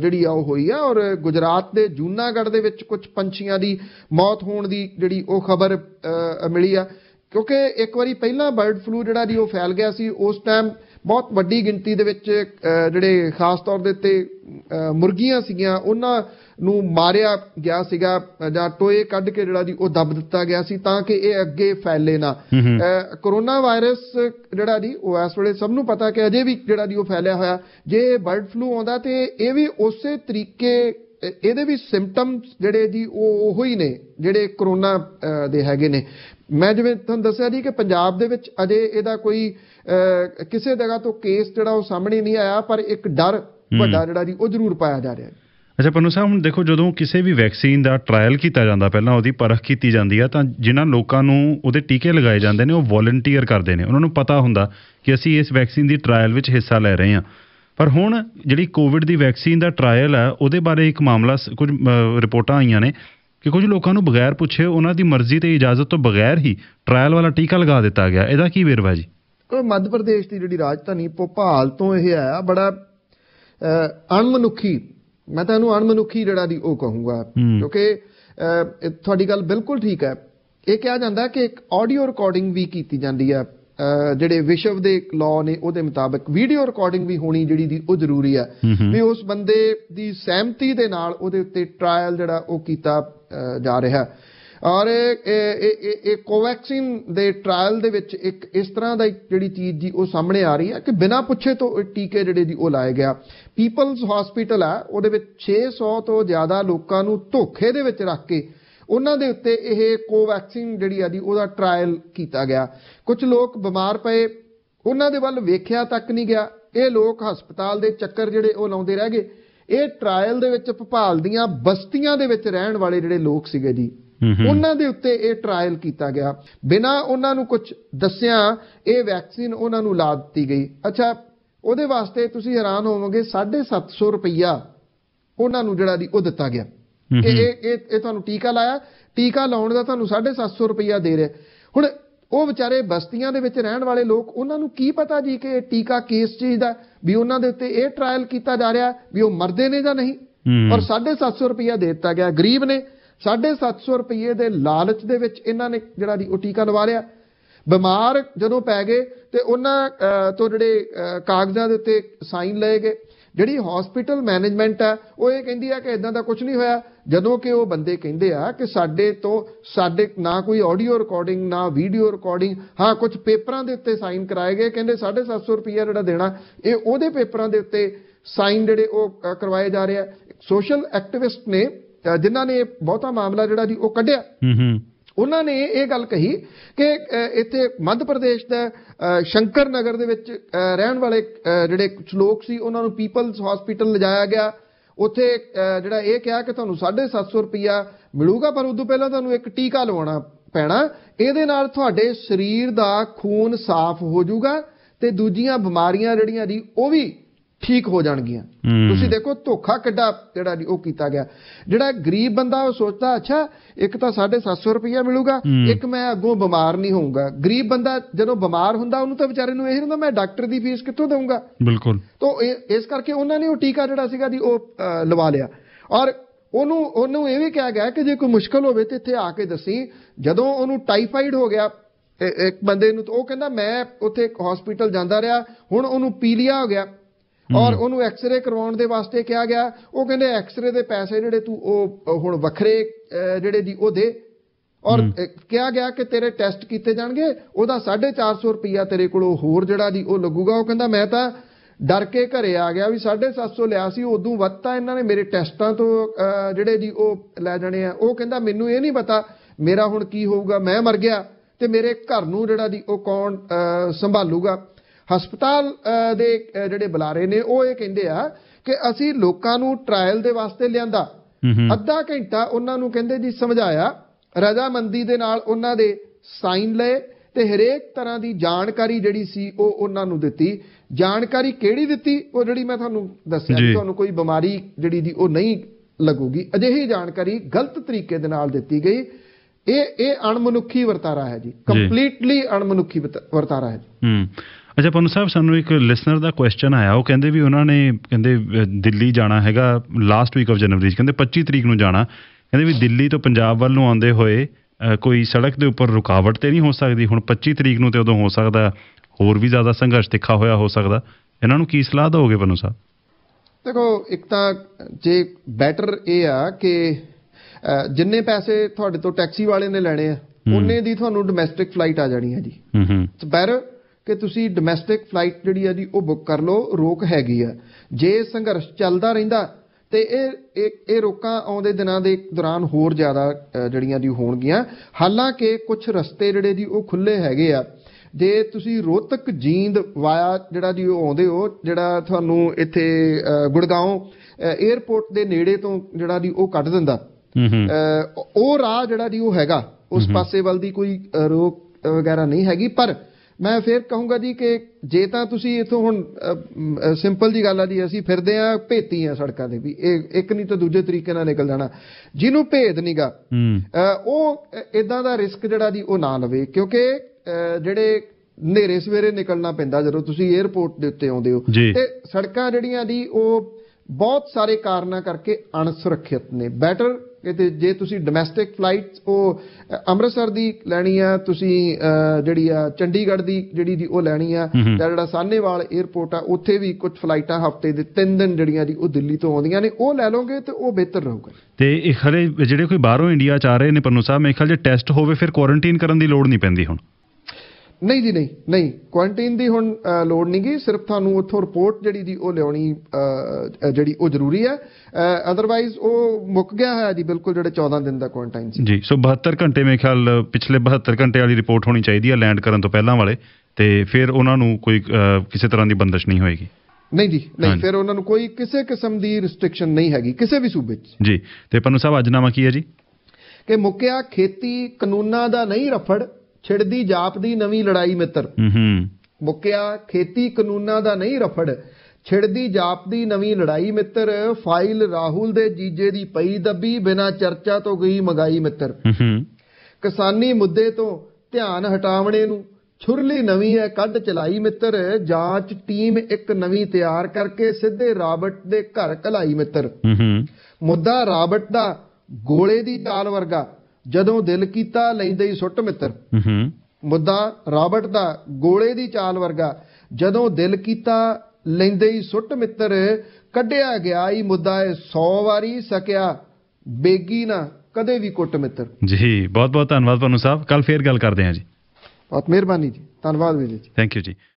ਜਿਹੜੀ ਆ ਉਹ ਹੋਈ ਆ ਔਰ ਗੁਜਰਾਤ ਦੇ ਜੂਨਾਗੜ੍ਹ ਦੇ ਵਿੱਚ ਕੁਝ ਪੰਛੀਆਂ ਦੀ ਮੌਤ ਹੋਣ ਦੀ ਜਿਹੜੀ ਉਹ ਖਬਰ ਮਿਲੀ ਆ ਕਿਉਂਕਿ ਇੱਕ ਵਾਰੀ ਪਹਿਲਾਂ ਬਰਡ ਫਲੂ ਜਿਹੜਾ ਜੀ ਉਹ ਫੈਲ ਗਿਆ ਸੀ ਉਸ ਟਾਈਮ ਬਹੁਤ ਵੱਡੀ ਗਿਣਤੀ ਦੇ ਵਿੱਚ ਜਿਹੜੇ ਖਾਸ ਤੌਰ ਦੇ ਉੱਤੇ ਮੁਰਗੀਆਂ ਸੀਗੀਆਂ ਉਹਨਾਂ ਨੂੰ ਮਾਰਿਆ ਗਿਆ ਸੀਗਾ ਜਾਂ ਟੋਏ ਕੱਢ ਕੇ ਜਿਹੜਾ ਜੀ ਉਹ ਦੱਬ ਦਿੱਤਾ ਗਿਆ ਸੀ ਤਾਂ ਕਿ ਇਹ ਅੱਗੇ ਫੈਲੇ ਨਾ ਕਰੋਨਾ ਵਾਇਰਸ ਜਿਹੜਾ ਜੀ ਉਹ ਇਸ ਵੇਲੇ ਸਭ ਨੂੰ ਪਤਾ ਕਿ ਅਜੇ ਵੀ ਜਿਹੜਾ ਜੀ ਉਹ ਫੈਲਿਆ ਹੋਇਆ ਜੇ ਬਰਡ ਫਲੂ ਆਉਂਦਾ ਤੇ ਇਹ ਵੀ ਉਸੇ ਤਰੀਕੇ ਇਹਦੇ ਵੀ ਸਿੰਪਟਮਸ ਜਿਹੜੇ ਜੀ ਉਹ ਉਹੋ ਹੀ ਨੇ ਜਿਹੜੇ ਕਰੋਨਾ ਦੇ ਹੈਗੇ ਨੇ ਮੈਂ ਜਿਵੇਂ ਤੁਹਾਨੂੰ ਦੱਸਿਆ ਜੀ ਕਿ ਪੰਜਾਬ ਦੇ ਵਿੱਚ ਅਜੇ ਇਹਦਾ ਕੋਈ ਕਿਸੇ ਜਗ੍ਹਾ ਤੋਂ ਕੇਸ ਜਿਹੜਾ ਉਹ ਸਾਹਮਣੇ ਨਹੀਂ ਆਇਆ ਪਰ ਇੱਕ ਡਰ ਵੱਡਾ ਜਿਹੜਾ ਜੀ ਉਹ ਜ਼ਰੂਰ ਪਾਇਆ ਜਾ ਰਿਹਾ ਹੈ ਅੱਛਾ ਪਨੂ ਸਾਹਿਬ ਹੁਣ ਦੇਖੋ ਜਦੋਂ ਕਿਸੇ ਵੀ ਵੈਕਸੀਨ ਦਾ ਟ੍ਰਾਇਲ ਕੀਤਾ ਜਾਂਦਾ ਪਹਿਲਾਂ ਉਹਦੀ ਪਰਖ ਕੀਤੀ ਜਾਂਦੀ ਆ ਤਾਂ ਜਿਨ੍ਹਾਂ ਲੋਕਾਂ ਨੂੰ ਉਹਦੇ ਟੀਕੇ ਲਗਾਏ ਜਾਂਦੇ ਨੇ ਉਹ ਵੋਲੰਟੀਅਰ ਕਰਦੇ ਨੇ ਉਹਨਾਂ ਨੂੰ ਪਤਾ ਹੁੰਦਾ ਕਿ ਅਸੀਂ ਇਸ ਵੈਕਸੀਨ ਦੀ ਟ੍ਰਾਇਲ ਵਿੱਚ ਹਿੱਸਾ ਲੈ ਰਹੇ ਹਾਂ ਪਰ ਹੁਣ ਜਿਹੜੀ ਕੋਵਿਡ ਦੀ ਵੈਕਸੀਨ ਦਾ ਟ੍ਰਾਇਲ ਆ ਉਹਦੇ ਬਾਰੇ ਇੱਕ ਮਾਮਲਾ ਕੁਝ ਰਿਪੋਰਟਾਂ ਆਈਆਂ ਨੇ ਕਿ ਕੁਝ ਲੋਕਾਂ ਨੂੰ ਬਗੈਰ ਪੁੱਛੇ ਉਹਨਾਂ ਦੀ ਮਰਜ਼ੀ ਤੇ ਇਜਾਜ਼ਤ ਤੋਂ ਬਗੈਰ ਹੀ ਟ੍ਰਾਇਲ ਵਾਲਾ ਟੀਕਾ ਲਗਾ ਦਿੱਤਾ ਗਿਆ ਇਹਦਾ ਕੀ ਵੇਰਵਾ ਜੀ ਮੱਧ ਪ੍ਰਦੇਸ਼ ਦੀ ਜਿਹੜੀ ਰਾਜਧਾਨੀ ਭੋਪਾਲ ਤੋਂ ਇਹ ਆਇਆ ਬੜਾ ਅਣਮਨੁੱਖੀ ਮੈਂ ਤਾਂ ਇਹਨੂੰ ਅਣਮਨੁੱਖੀ ਜਿਹੜਾ ਦੀ ਉਹ ਕਹੂੰਗਾ ਕਿਉਂਕਿ ਤੁਹਾਡੀ ਗੱਲ ਬਿਲਕੁਲ ਠੀਕ ਹੈ ਇਹ ਕਿਹਾ ਜਾਂਦਾ ਕਿ ਇੱਕ ਆਡੀਓ ਰਿਕਾਰਡਿੰਗ ਵੀ ਕੀਤੀ ਜਾਂਦੀ ਹੈ ਜਿਹੜੇ ਵਿਸ਼ਵ ਦੇ ਲਾਅ ਨੇ ਉਹਦੇ ਮੁਤਾਬਕ ਵੀਡੀਓ ਰਿਕਾਰਡਿੰਗ ਵੀ ਹੋਣੀ ਜਿਹੜੀ ਦੀ ਉਹ ਜ਼ਰੂਰੀ ਹੈ ਵੀ ਉਸ ਬੰਦੇ ਦੀ ਸਹਿਮਤੀ ਦੇ ਨਾਲ ਉਹਦੇ ਉੱਤੇ ਟ੍ਰਾਇਲ ਜਿਹੜਾ ਉਹ ਕੀਤਾ ਜਾ ਰਿਹਾ ਔਰ ਇਹ ਕੋਵੈਕਸਿਨ ਦੇ ਟ੍ਰਾਇਲ ਦੇ ਵਿੱਚ ਇੱਕ ਇਸ ਤਰ੍ਹਾਂ ਦਾ ਜਿਹੜੀ ਚੀਜ਼ ਜੀ ਉਹ ਸਾਹਮਣੇ ਆ ਰਹੀ ਹੈ ਕਿ ਬਿਨਾਂ ਪੁੱਛੇ ਤੋਂ ਟੀਕੇ ਜਿਹੜੇ ਦੀ ਉਹ ਲਾਇਆ ਗਿਆ ਪੀਪਲਸ ਹਸਪੀਟਲ ਆ ਉਹਦੇ ਵਿੱਚ 600 ਤੋਂ ਜ਼ਿਆਦਾ ਲੋਕਾਂ ਨੂੰ ਧੋਖੇ ਦੇ ਵਿੱਚ ਰੱਖ ਕੇ ਉਹਨਾਂ ਦੇ ਉੱਤੇ ਇਹ ਕੋਵੈਕਸਿਨ ਜਿਹੜੀ ਆ ਦੀ ਉਹਦਾ ਟ੍ਰਾਇਲ ਕੀਤਾ ਗਿਆ ਕੁਝ ਲੋਕ ਬਿਮਾਰ ਪਏ ਉਹਨਾਂ ਦੇ ਵੱਲ ਵੇਖਿਆ ਤੱਕ ਨਹੀਂ ਗਿਆ ਇਹ ਲੋਕ ਹਸਪਤਾਲ ਦੇ ਚੱਕਰ ਜਿਹੜੇ ਉਹ ਲਾਉਂਦੇ ਰਹਿ ਗਏ ਇਹ ਟ੍ਰਾਇਲ ਦੇ ਵਿੱਚ ਭਪਾਲ ਦੀਆਂ ਬਸਤੀਆਂ ਦੇ ਵਿੱਚ ਰਹਿਣ ਵਾਲੇ ਜਿਹੜੇ ਲੋਕ ਸੀਗੇ ਜੀ ਉਹਨਾਂ ਦੇ ਉੱਤੇ ਇਹ ਟ੍ਰਾਇਲ ਕੀਤਾ ਗਿਆ ਬਿਨਾਂ ਉਹਨਾਂ ਨੂੰ ਕੁਝ ਦੱਸਿਆ ਇਹ ਵੈਕਸੀਨ ਉਹਨਾਂ ਨੂੰ ਲਾ ਦਿੱਤੀ ਗਈ ਅੱਛਾ ਉਹਦੇ ਵਾਸਤੇ ਤੁਸੀਂ ਹੈਰਾਨ ਹੋਵੋਗੇ 750 ਰੁਪਇਆ ਉਹਨਾਂ ਨੂੰ ਜਿਹੜਾ ਦੀ ਉਹ ਦਿੱਤਾ ਗਿਆ ਕਿ ਇਹ ਇਹ ਤੁਹਾਨੂੰ ਟੀਕਾ ਲਾਇਆ ਟੀਕਾ ਲਾਉਣ ਦਾ ਤੁਹਾਨੂੰ 750 ਰੁਪਇਆ ਦੇ ਰਿਹਾ ਹੁਣ ਉਹ ਵਿਚਾਰੇ ਬਸਤੀਆਂ ਦੇ ਵਿੱਚ ਰਹਿਣ ਵਾਲੇ ਲੋਕ ਉਹਨਾਂ ਨੂੰ ਕੀ ਪਤਾ ਜੀ ਕਿ ਇਹ ਟੀਕਾ ਕਿਸ ਚੀਜ਼ ਦਾ ਵੀ ਉਹਨਾਂ ਦੇ ਉੱਤੇ ਇਹ ਟ੍ਰਾਇਲ ਕੀਤਾ ਜਾ ਰਿਹਾ ਵੀ ਉਹ ਮਰਦੇ ਨੇ ਜਾਂ ਨਹੀਂ ਔਰ 750 ਰੁਪਇਆ ਦੇ ਦਿੱਤਾ ਗਿਆ ਗਰੀਬ ਨੇ 750 ਰੁਪਏ ਦੇ ਲਾਲਚ ਦੇ ਵਿੱਚ ਇਹਨਾਂ ਨੇ ਜਿਹੜਾ ਦੀ ਉਹ ਟੀਕਾ ਲਵਾ ਲਿਆ ਬਿਮਾਰ ਜਦੋਂ ਪੈ ਗਏ ਤੇ ਉਹਨਾਂ ਤੋਂ ਜਿਹੜੇ ਕਾਗਜ਼ਾਂ ਦੇ ਉੱਤੇ ਸਾਈਨ ਲਏ ਗਏ ਜਿਹੜੀ ਹਸਪੀਟਲ ਮੈਨੇਜਮੈਂਟ ਹੈ ਉਹ ਇਹ ਕਹਿੰਦੀ ਹੈ ਕਿ ਇਦਾਂ ਦਾ ਕੁਝ ਨਹੀਂ ਹੋਇਆ ਜਦੋਂ ਕਿ ਉਹ ਬੰਦੇ ਕਹਿੰਦੇ ਆ ਕਿ ਸਾਡੇ ਤੋਂ ਸਾਡੇ ਨਾ ਕੋਈ ਆਡੀਓ ਰਿਕਾਰਡਿੰਗ ਨਾ ਵੀਡੀਓ ਰਿਕਾਰਡਿੰਗ ਹਾਂ ਕੁਝ ਪੇਪਰਾਂ ਦੇ ਉੱਤੇ ਸਾਈਨ ਕਰਾਏ ਗਏ ਕਹਿੰਦੇ 750 ਰੁਪਏ ਜਿਹੜਾ ਦੇਣਾ ਇਹ ਉਹਦੇ ਪੇਪਰਾਂ ਦੇ ਉੱਤੇ ਸਾਈਨ ਜਿਹੜੇ ਉਹ ਕਰਵਾਏ ਜਾ ਰਹੇ ਆ ਸੋਸ਼ਲ ਐਕਟਿਵਿਸਟ ਨੇ ਜਿਨ੍ਹਾਂ ਨੇ ਬਹੁਤਾ ਮਾਮਲਾ ਜਿਹੜਾ ਦੀ ਉਹ ਕੱਢਿਆ ਹੂੰ ਹੂੰ ਉਹਨਾਂ ਨੇ ਇਹ ਗੱਲ ਕਹੀ ਕਿ ਇੱਥੇ ਮੱਧ ਪ੍ਰਦੇਸ਼ ਦਾ ਸ਼ੰਕਰ ਨਗਰ ਦੇ ਵਿੱਚ ਰਹਿਣ ਵਾਲੇ ਜਿਹੜੇ ਕੁਝ ਲੋਕ ਸੀ ਉਹਨਾਂ ਨੂੰ ਪੀਪਲਸ ਹਸਪੀਟਲ ਲਿਜਾਇਆ ਗਿਆ ਉੱਥੇ ਜਿਹੜਾ ਇਹ ਕਿਹਾ ਕਿ ਤੁਹਾਨੂੰ 750 ਰੁਪਇਆ ਮਿਲੂਗਾ ਪਰ ਉਦੋਂ ਪਹਿਲਾਂ ਤੁਹਾਨੂੰ ਇੱਕ ਟੀਕਾ ਲਵਾਉਣਾ ਪੈਣਾ ਇਹਦੇ ਨਾਲ ਤੁਹਾਡੇ ਸਰੀਰ ਦਾ ਖੂਨ ਸਾਫ਼ ਹੋ ਜਾਊਗਾ ਤੇ ਦੂਜੀਆਂ ਬਿਮਾਰੀਆਂ ਜਿਹੜੀਆਂ ਦੀ ਉਹ ਵੀ ਠੀਕ ਹੋ ਜਾਣਗੀਆਂ ਤੁਸੀਂ ਦੇਖੋ ਧੋਖਾ ਕਿੱਡਾ ਜਿਹੜਾ ਉਹ ਕੀਤਾ ਗਿਆ ਜਿਹੜਾ ਗਰੀਬ ਬੰਦਾ ਉਹ ਸੋਚਦਾ ਅੱਛਾ ਇੱਕ ਤਾਂ 750 ਰੁਪਇਆ ਮਿਲੂਗਾ ਇੱਕ ਮੈਂ ਅੱਗੋਂ ਬਿਮਾਰ ਨਹੀਂ ਹੋਊਗਾ ਗਰੀਬ ਬੰਦਾ ਜਦੋਂ ਬਿਮਾਰ ਹੁੰਦਾ ਉਹਨੂੰ ਤਾਂ ਵਿਚਾਰੇ ਨੂੰ ਇਹ ਹੁੰਦਾ ਮੈਂ ਡਾਕਟਰ ਦੀ ਫੀਸ ਕਿੱਥੋਂ ਦਊਂਗਾ ਬਿਲਕੁਲ ਤੋਂ ਇਸ ਕਰਕੇ ਉਹਨਾਂ ਨੇ ਉਹ ਟੀਕਾ ਜਿਹੜਾ ਸੀਗਾ ਦੀ ਉਹ ਲਵਾ ਲਿਆ ਔਰ ਉਹਨੂੰ ਉਹਨੂੰ ਇਹ ਵੀ ਕਿਹਾ ਗਿਆ ਕਿ ਜੇ ਕੋਈ ਮੁਸ਼ਕਲ ਹੋਵੇ ਤੇ ਇੱਥੇ ਆ ਕੇ ਦੱਸੀ ਜਦੋਂ ਉਹਨੂੰ ਟਾਈਫਾਈਡ ਹੋ ਗਿਆ ਇੱਕ ਬੰਦੇ ਨੂੰ ਉਹ ਕਹਿੰਦਾ ਮੈਂ ਉੱਥੇ ਹਸਪੀਟਲ ਜਾਂਦਾ ਰਿਹਾ ਹੁਣ ਉਹਨੂੰ ਪੀਲੀਆ ਹੋ ਗਿਆ ਔਰ ਉਹਨੂੰ ਐਕਸ-ਰੇ ਕਰਵਾਉਣ ਦੇ ਵਾਸਤੇ ਕਿਹਾ ਗਿਆ ਉਹ ਕਹਿੰਦੇ ਐਕਸ-ਰੇ ਦੇ ਪੈਸੇ ਜਿਹੜੇ ਤੂੰ ਉਹ ਹੁਣ ਵੱਖਰੇ ਜਿਹੜੇ ਦੀ ਉਹ ਦੇ ਔਰ ਕਿਹਾ ਗਿਆ ਕਿ ਤੇਰੇ ਟੈਸਟ ਕੀਤੇ ਜਾਣਗੇ ਉਹਦਾ 450 ਰੁਪਇਆ ਤੇਰੇ ਕੋਲੋਂ ਹੋਰ ਜਿਹੜਾ ਦੀ ਉਹ ਲੱਗੂਗਾ ਉਹ ਕਹਿੰਦਾ ਮੈਂ ਤਾਂ ਡਰ ਕੇ ਘਰੇ ਆ ਗਿਆ ਵੀ 750 ਲਿਆ ਸੀ ਉਦੋਂ ਵੱਧ ਤਾਂ ਇਹਨਾਂ ਨੇ ਮੇਰੇ ਟੈਸਟਾਂ ਤੋਂ ਜਿਹੜੇ ਦੀ ਉਹ ਲੈ ਜਾਣੇ ਆ ਉਹ ਕਹਿੰਦਾ ਮੈਨੂੰ ਇਹ ਨਹੀਂ ਪਤਾ ਮੇਰਾ ਹੁਣ ਕੀ ਹੋਊਗਾ ਮੈਂ ਮਰ ਗਿਆ ਤੇ ਮੇਰੇ ਘਰ ਨੂੰ ਜਿਹੜਾ ਦੀ ਉਹ ਕੌਣ ਸੰਭਾਲੂਗਾ ਹਸਪਤਾਲ ਦੇ ਜਿਹੜੇ ਬੁਲਾਰੇ ਨੇ ਉਹ ਇਹ ਕਹਿੰਦੇ ਆ ਕਿ ਅਸੀਂ ਲੋਕਾਂ ਨੂੰ ਟ੍ਰਾਇਲ ਦੇ ਵਾਸਤੇ ਲਿਆਂਦਾ ਅੱਧਾ ਘੰਟਾ ਉਹਨਾਂ ਨੂੰ ਕਹਿੰਦੇ ਜੀ ਸਮਝਾਇਆ ਰਜ਼ਾਮੰਦੀ ਦੇ ਨਾਲ ਉਹਨਾਂ ਦੇ ਸਾਈਨ ਲਏ ਤੇ ਹਰੇਕ ਤਰ੍ਹਾਂ ਦੀ ਜਾਣਕਾਰੀ ਜਿਹੜੀ ਸੀ ਉਹ ਉਹਨਾਂ ਨੂੰ ਦਿੱਤੀ ਜਾਣਕਾਰੀ ਕਿਹੜੀ ਦਿੱਤੀ ਉਹ ਜਿਹੜੀ ਮੈਂ ਤੁਹਾਨੂੰ ਦੱਸਿਆ ਤੁਹਾਨੂੰ ਕੋਈ ਬਿਮਾਰੀ ਜਿਹੜੀ ਦੀ ਉਹ ਨਹੀਂ ਲੱਗੂਗੀ ਅਜਿਹੀ ਜਾਣਕਾਰੀ ਗਲਤ ਤਰੀਕੇ ਦੇ ਨਾਲ ਦਿੱਤੀ ਗਈ ਇਹ ਇਹ ਅਣਮਨੁੱਖੀ ਵਰਤਾਰਾ ਹੈ ਜੀ ਕੰਪਲੀਟਲੀ ਅਣਮਨੁੱਖੀ ਵਰਤਾਰਾ ਹੈ ਜੀ ਹੂੰ ਅੱਛਾ ਪੰਨੂ ਸਾਹਿਬ ਸਾਨੂੰ ਇੱਕ ਲਿਸਨਰ ਦਾ ਕੁਐਸਚਨ ਆਇਆ ਉਹ ਕਹਿੰਦੇ ਵੀ ਉਹਨਾਂ ਨੇ ਕਹਿੰਦੇ ਦਿੱਲੀ ਜਾਣਾ ਹੈਗਾ ਲਾਸਟ ਵੀਕ ਆਫ ਜਨਵਰੀ ਕਹਿੰਦੇ 25 ਤਰੀਕ ਨੂੰ ਜਾਣਾ ਕਹਿੰਦੇ ਵੀ ਦਿੱਲੀ ਤੋਂ ਪੰਜਾਬ ਵੱਲ ਨੂੰ ਆਉਂਦੇ ਹੋਏ ਕੋਈ ਸੜਕ ਦੇ ਉੱਪਰ ਰੁਕਾਵਟ ਤੇ ਨਹੀਂ ਹੋ ਸਕਦੀ ਹੁਣ 25 ਤਰੀਕ ਨੂੰ ਤੇ ਉਦੋਂ ਹੋ ਸਕਦਾ ਹੋਰ ਵੀ ਜ਼ਿਆਦਾ ਸੰਘਰਸ਼ ਦਿਖਾ ਹੋਇਆ ਹੋ ਸਕਦਾ ਇਹਨਾਂ ਨੂੰ ਕੀ ਸਲਾਹ ਦਿਓਗੇ ਪੰਨੂ ਸਾਹਿਬ ਦੇਖੋ ਇੱਕ ਤਾਂ ਜੇ ਬੈਟਰ ਇਹ ਆ ਕਿ ਜਿੰਨੇ ਪੈਸੇ ਤੁਹਾਡੇ ਤੋਂ ਟੈਕਸੀ ਵਾਲੇ ਨੇ ਲੈਣੇ ਆ ਉਹਨੇ ਦੀ ਤੁਹਾਨੂੰ ਡੋਮੈਸਟਿਕ ਫਲਾਈਟ ਆ ਜਾਣੀ ਹੈ ਜੀ ਹੂੰ ਹੂੰ ਬੈਟਰ ਕਿ ਤੁਸੀਂ ਡੋਮੈਸਟਿਕ ਫਲਾਈਟ ਜਿਹੜੀ ਆ ਦੀ ਉਹ ਬੁੱਕ ਕਰ ਲਓ ਰੋਕ ਹੈਗੀ ਆ ਜੇ ਸੰਘਰਸ਼ ਚੱਲਦਾ ਰਹਿੰਦਾ ਤੇ ਇਹ ਇਹ ਰੋਕਾਂ ਆਉਂਦੇ ਦਿਨਾਂ ਦੇ ਦੌਰਾਨ ਹੋਰ ਜ਼ਿਆਦਾ ਜਿਹੜੀਆਂ ਦੀ ਹੋਣਗੀਆਂ ਹਾਲਾਂਕਿ ਕੁਝ ਰਸਤੇ ਜਿਹੜੇ ਦੀ ਉਹ ਖੁੱਲੇ ਹੈਗੇ ਆ ਜੇ ਤੁਸੀਂ ਰੋਤਕ ਜੀਂਦ ਵਾਇਆ ਜਿਹੜਾ ਦੀ ਉਹ ਆਉਂਦੇ ਹੋ ਜਿਹੜਾ ਤੁਹਾਨੂੰ ਇੱਥੇ ਗੁੜਗਾਉਂ 에ਅਰਪੋਰਟ ਦੇ ਨੇੜੇ ਤੋਂ ਜਿਹੜਾ ਦੀ ਉਹ ਕੱਢ ਦਿੰਦਾ ਉਹ ਰਾਹ ਜਿਹੜਾ ਦੀ ਉਹ ਹੈਗਾ ਉਸ ਪਾਸੇ ਵੱਲ ਦੀ ਕੋਈ ਰੋਕ ਵਗੈਰਾ ਨਹੀਂ ਹੈਗੀ ਪਰ ਮੈਂ ਫਿਰ ਕਹੂੰਗਾ ਜੀ ਕਿ ਜੇ ਤਾਂ ਤੁਸੀਂ ਇਥੋਂ ਹੁਣ ਸਿੰਪਲ ਜੀ ਗੱਲ ਆ ਜੀ ਅਸੀਂ ਫਿਰਦੇ ਆ ਭੇਤੀ ਆ ਸੜਕਾਂ ਤੇ ਵੀ ਇਹ ਇੱਕ ਨਹੀਂ ਤਾਂ ਦੂਜੇ ਤਰੀਕੇ ਨਾਲ ਨਿਕਲ ਜਾਣਾ ਜਿਹਨੂੰ ਭੇਦ ਨਹੀਂਗਾ ਉਹ ਇਦਾਂ ਦਾ ਰਿਸਕ ਜਿਹੜਾ ਦੀ ਉਹ ਨਾ ਲਵੇ ਕਿਉਂਕਿ ਜਿਹੜੇ ਨੇਰੇ ਸਵੇਰੇ ਨਿਕਲਣਾ ਪੈਂਦਾ ਜਦੋਂ ਤੁਸੀਂ 에어ਪੋਰਟ ਦੇ ਉੱਤੇ ਆਉਂਦੇ ਹੋ ਤੇ ਸੜਕਾਂ ਜਿਹੜੀਆਂ ਦੀ ਉਹ ਬਹੁਤ ਸਾਰੇ ਕਾਰਨਾਂ ਕਰਕੇ ਅਣਸੁਰੱਖਿਅਤ ਨੇ ਬੈਟਰ ਇਹ ਤੇ ਜੇ ਤੁਸੀਂ ਡੋਮੈਸਟਿਕ ਫਲਾਈਟਸ ਉਹ ਅੰਮ੍ਰਿਤਸਰ ਦੀ ਲੈਣੀ ਆ ਤੁਸੀਂ ਜਿਹੜੀ ਆ ਚੰਡੀਗੜ੍ਹ ਦੀ ਜਿਹੜੀ ਦੀ ਉਹ ਲੈਣੀ ਆ ਜਾਂ ਜਿਹੜਾ ਸਾਹਨੇਵਾਲ 에ਅਰਪੋਰਟ ਆ ਉੱਥੇ ਵੀ ਕੁਝ ਫਲਾਈਟਾਂ ਹਫਤੇ ਦੇ 3 ਦਿਨ ਜਿਹੜੀਆਂ ਦੀ ਉਹ ਦਿੱਲੀ ਤੋਂ ਆਉਂਦੀਆਂ ਨੇ ਉਹ ਲੈ ਲਓਗੇ ਤੇ ਉਹ ਬਿਹਤਰ ਰਹੂਗਾ ਤੇ ਇਹ ਖਰੇ ਜਿਹੜੇ ਕੋਈ ਬਾਹਰੋਂ ਇੰਡੀਆ ਚ ਆ ਰਹੇ ਨੇ ਪੰਨੂ ਸਾਹਿਬ ਮੇਖਲ ਜੇ ਟੈਸਟ ਹੋਵੇ ਫਿਰ ਕੁਆਰੰਟਾਈਨ ਕਰਨ ਦੀ ਲੋੜ ਨਹੀਂ ਪੈਂਦੀ ਹੁਣ ਨਹੀਂ ਜੀ ਨਹੀਂ ਨਹੀਂ ਕੁਆਰੰਟਾਈਨ ਦੀ ਹੁਣ ਲੋੜ ਨਹੀਂ ਗਈ ਸਿਰਫ ਤੁਹਾਨੂੰ ਉੱਥੋਂ ਰਿਪੋਰਟ ਜਿਹੜੀ ਦੀ ਉਹ ਲਿਆਉਣੀ ਜਿਹੜੀ ਉਹ ਜ਼ਰੂਰੀ ਹੈ ਅਦਰਵਾਈਜ਼ ਉਹ ਮੁੱਕ ਗਿਆ ਹੈ ਜੀ ਬਿਲਕੁਲ ਜਿਹੜੇ 14 ਦਿਨ ਦਾ ਕੁਆਰੰਟਾਈਨ ਸੀ ਜੀ ਸੋ 72 ਘੰਟੇ ਮੇਰੇ ਖਿਆਲ ਪਿਛਲੇ 72 ਘੰਟੇ ਵਾਲੀ ਰਿਪੋਰਟ ਹੋਣੀ ਚਾਹੀਦੀ ਹੈ ਲੈਂਡ ਕਰਨ ਤੋਂ ਪਹਿਲਾਂ ਵਾਲੇ ਤੇ ਫਿਰ ਉਹਨਾਂ ਨੂੰ ਕੋਈ ਕਿਸੇ ਤਰ੍ਹਾਂ ਦੀ ਬੰਦਸ਼ ਨਹੀਂ ਹੋਏਗੀ ਨਹੀਂ ਜੀ ਨਹੀਂ ਫਿਰ ਉਹਨਾਂ ਨੂੰ ਕੋਈ ਕਿਸੇ ਕਿਸਮ ਦੀ ਰੈਸਟ੍ਰਿਕਸ਼ਨ ਨਹੀਂ ਹੈਗੀ ਕਿਸੇ ਵੀ ਸੂਬੇ 'ਚ ਜੀ ਤੇ ਪੰਨੂ ਸਾਹਿਬ ਅੱਜ ਨਾਮਾ ਕੀ ਹੈ ਜੀ ਕਿ ਮੁੱਕਿਆ ਖੇਤੀ ਕਾਨੂੰਨਾਂ ਦਾ ਨਹੀਂ ਰਫੜ ਛਿੜਦੀ ਜਾਪਦੀ ਨਵੀਂ ਲੜਾਈ ਮਿੱਤਰ ਹੂੰ ਮੁੱਕਿਆ ਖੇਤੀ ਕਾਨੂੰਨਾਂ ਦਾ ਨਹੀਂ ਰਫੜ ਛਿੜਦੀ ਜਾਪਦੀ ਨਵੀਂ ਲੜਾਈ ਮਿੱਤਰ ਫਾਈਲ ਰਾਹੁਲ ਦੇ ਜੀਜੇ ਦੀ ਪਈ ਦੱਬੀ ਬਿਨਾ ਚਰਚਾ ਤੋਂ ਗਈ ਮਗਾਈ ਮਿੱਤਰ ਕਿਸਾਨੀ ਮੁੱਦੇ ਤੋਂ ਧਿਆਨ ਹਟਾਉਣੇ ਨੂੰ ਛੁਰਲੀ ਨਵੀਂ ਹੈ ਕੱਢ ਚਲਾਈ ਮਿੱਤਰ ਜਾਂਚ ਟੀਮ ਇੱਕ ਨਵੀਂ ਤਿਆਰ ਕਰਕੇ ਸਿੱਧੇ ਰਾਬਟ ਦੇ ਘਰ ਕਲਾਈ ਮਿੱਤਰ ਮੁੱਦਾ ਰਾਬਟ ਦਾ ਗੋਲੇ ਦੀ ਤਾਲ ਵਰਗਾ ਜਦੋਂ ਦਿਲ ਕੀਤਾ ਲੈਂਦੇ ਹੀ ਸੁੱਟ ਮਿੱਤਰ ਹੂੰ ਮੁੱਦਾ ਰਾਬਰਟ ਦਾ ਗੋਲੇ ਦੀ ਚਾਲ ਵਰਗਾ ਜਦੋਂ ਦਿਲ ਕੀਤਾ ਲੈਂਦੇ ਹੀ ਸੁੱਟ ਮਿੱਤਰ ਕੱਢਿਆ ਗਿਆ ਹੀ ਮੁੱਦਾ ਇਹ 100 ਵਾਰੀ ਸਕਿਆ ਬੇਗੀ ਨਾ ਕਦੇ ਵੀ ਕੁੱਟ ਮਿੱਤਰ ਜੀ ਬਹੁਤ ਬਹੁਤ ਧੰਨਵਾਦ ਤੁਹਾਨੂੰ ਸਾਹਿਬ ਕੱਲ ਫੇਰ ਗੱਲ ਕਰਦੇ ਹਾਂ ਜੀ ਬਹੁਤ ਮਿਹਰਬਾਨੀ ਜੀ ਧੰਨਵਾਦ ਵੀ ਜੀ ਥੈਂਕ ਯੂ ਜੀ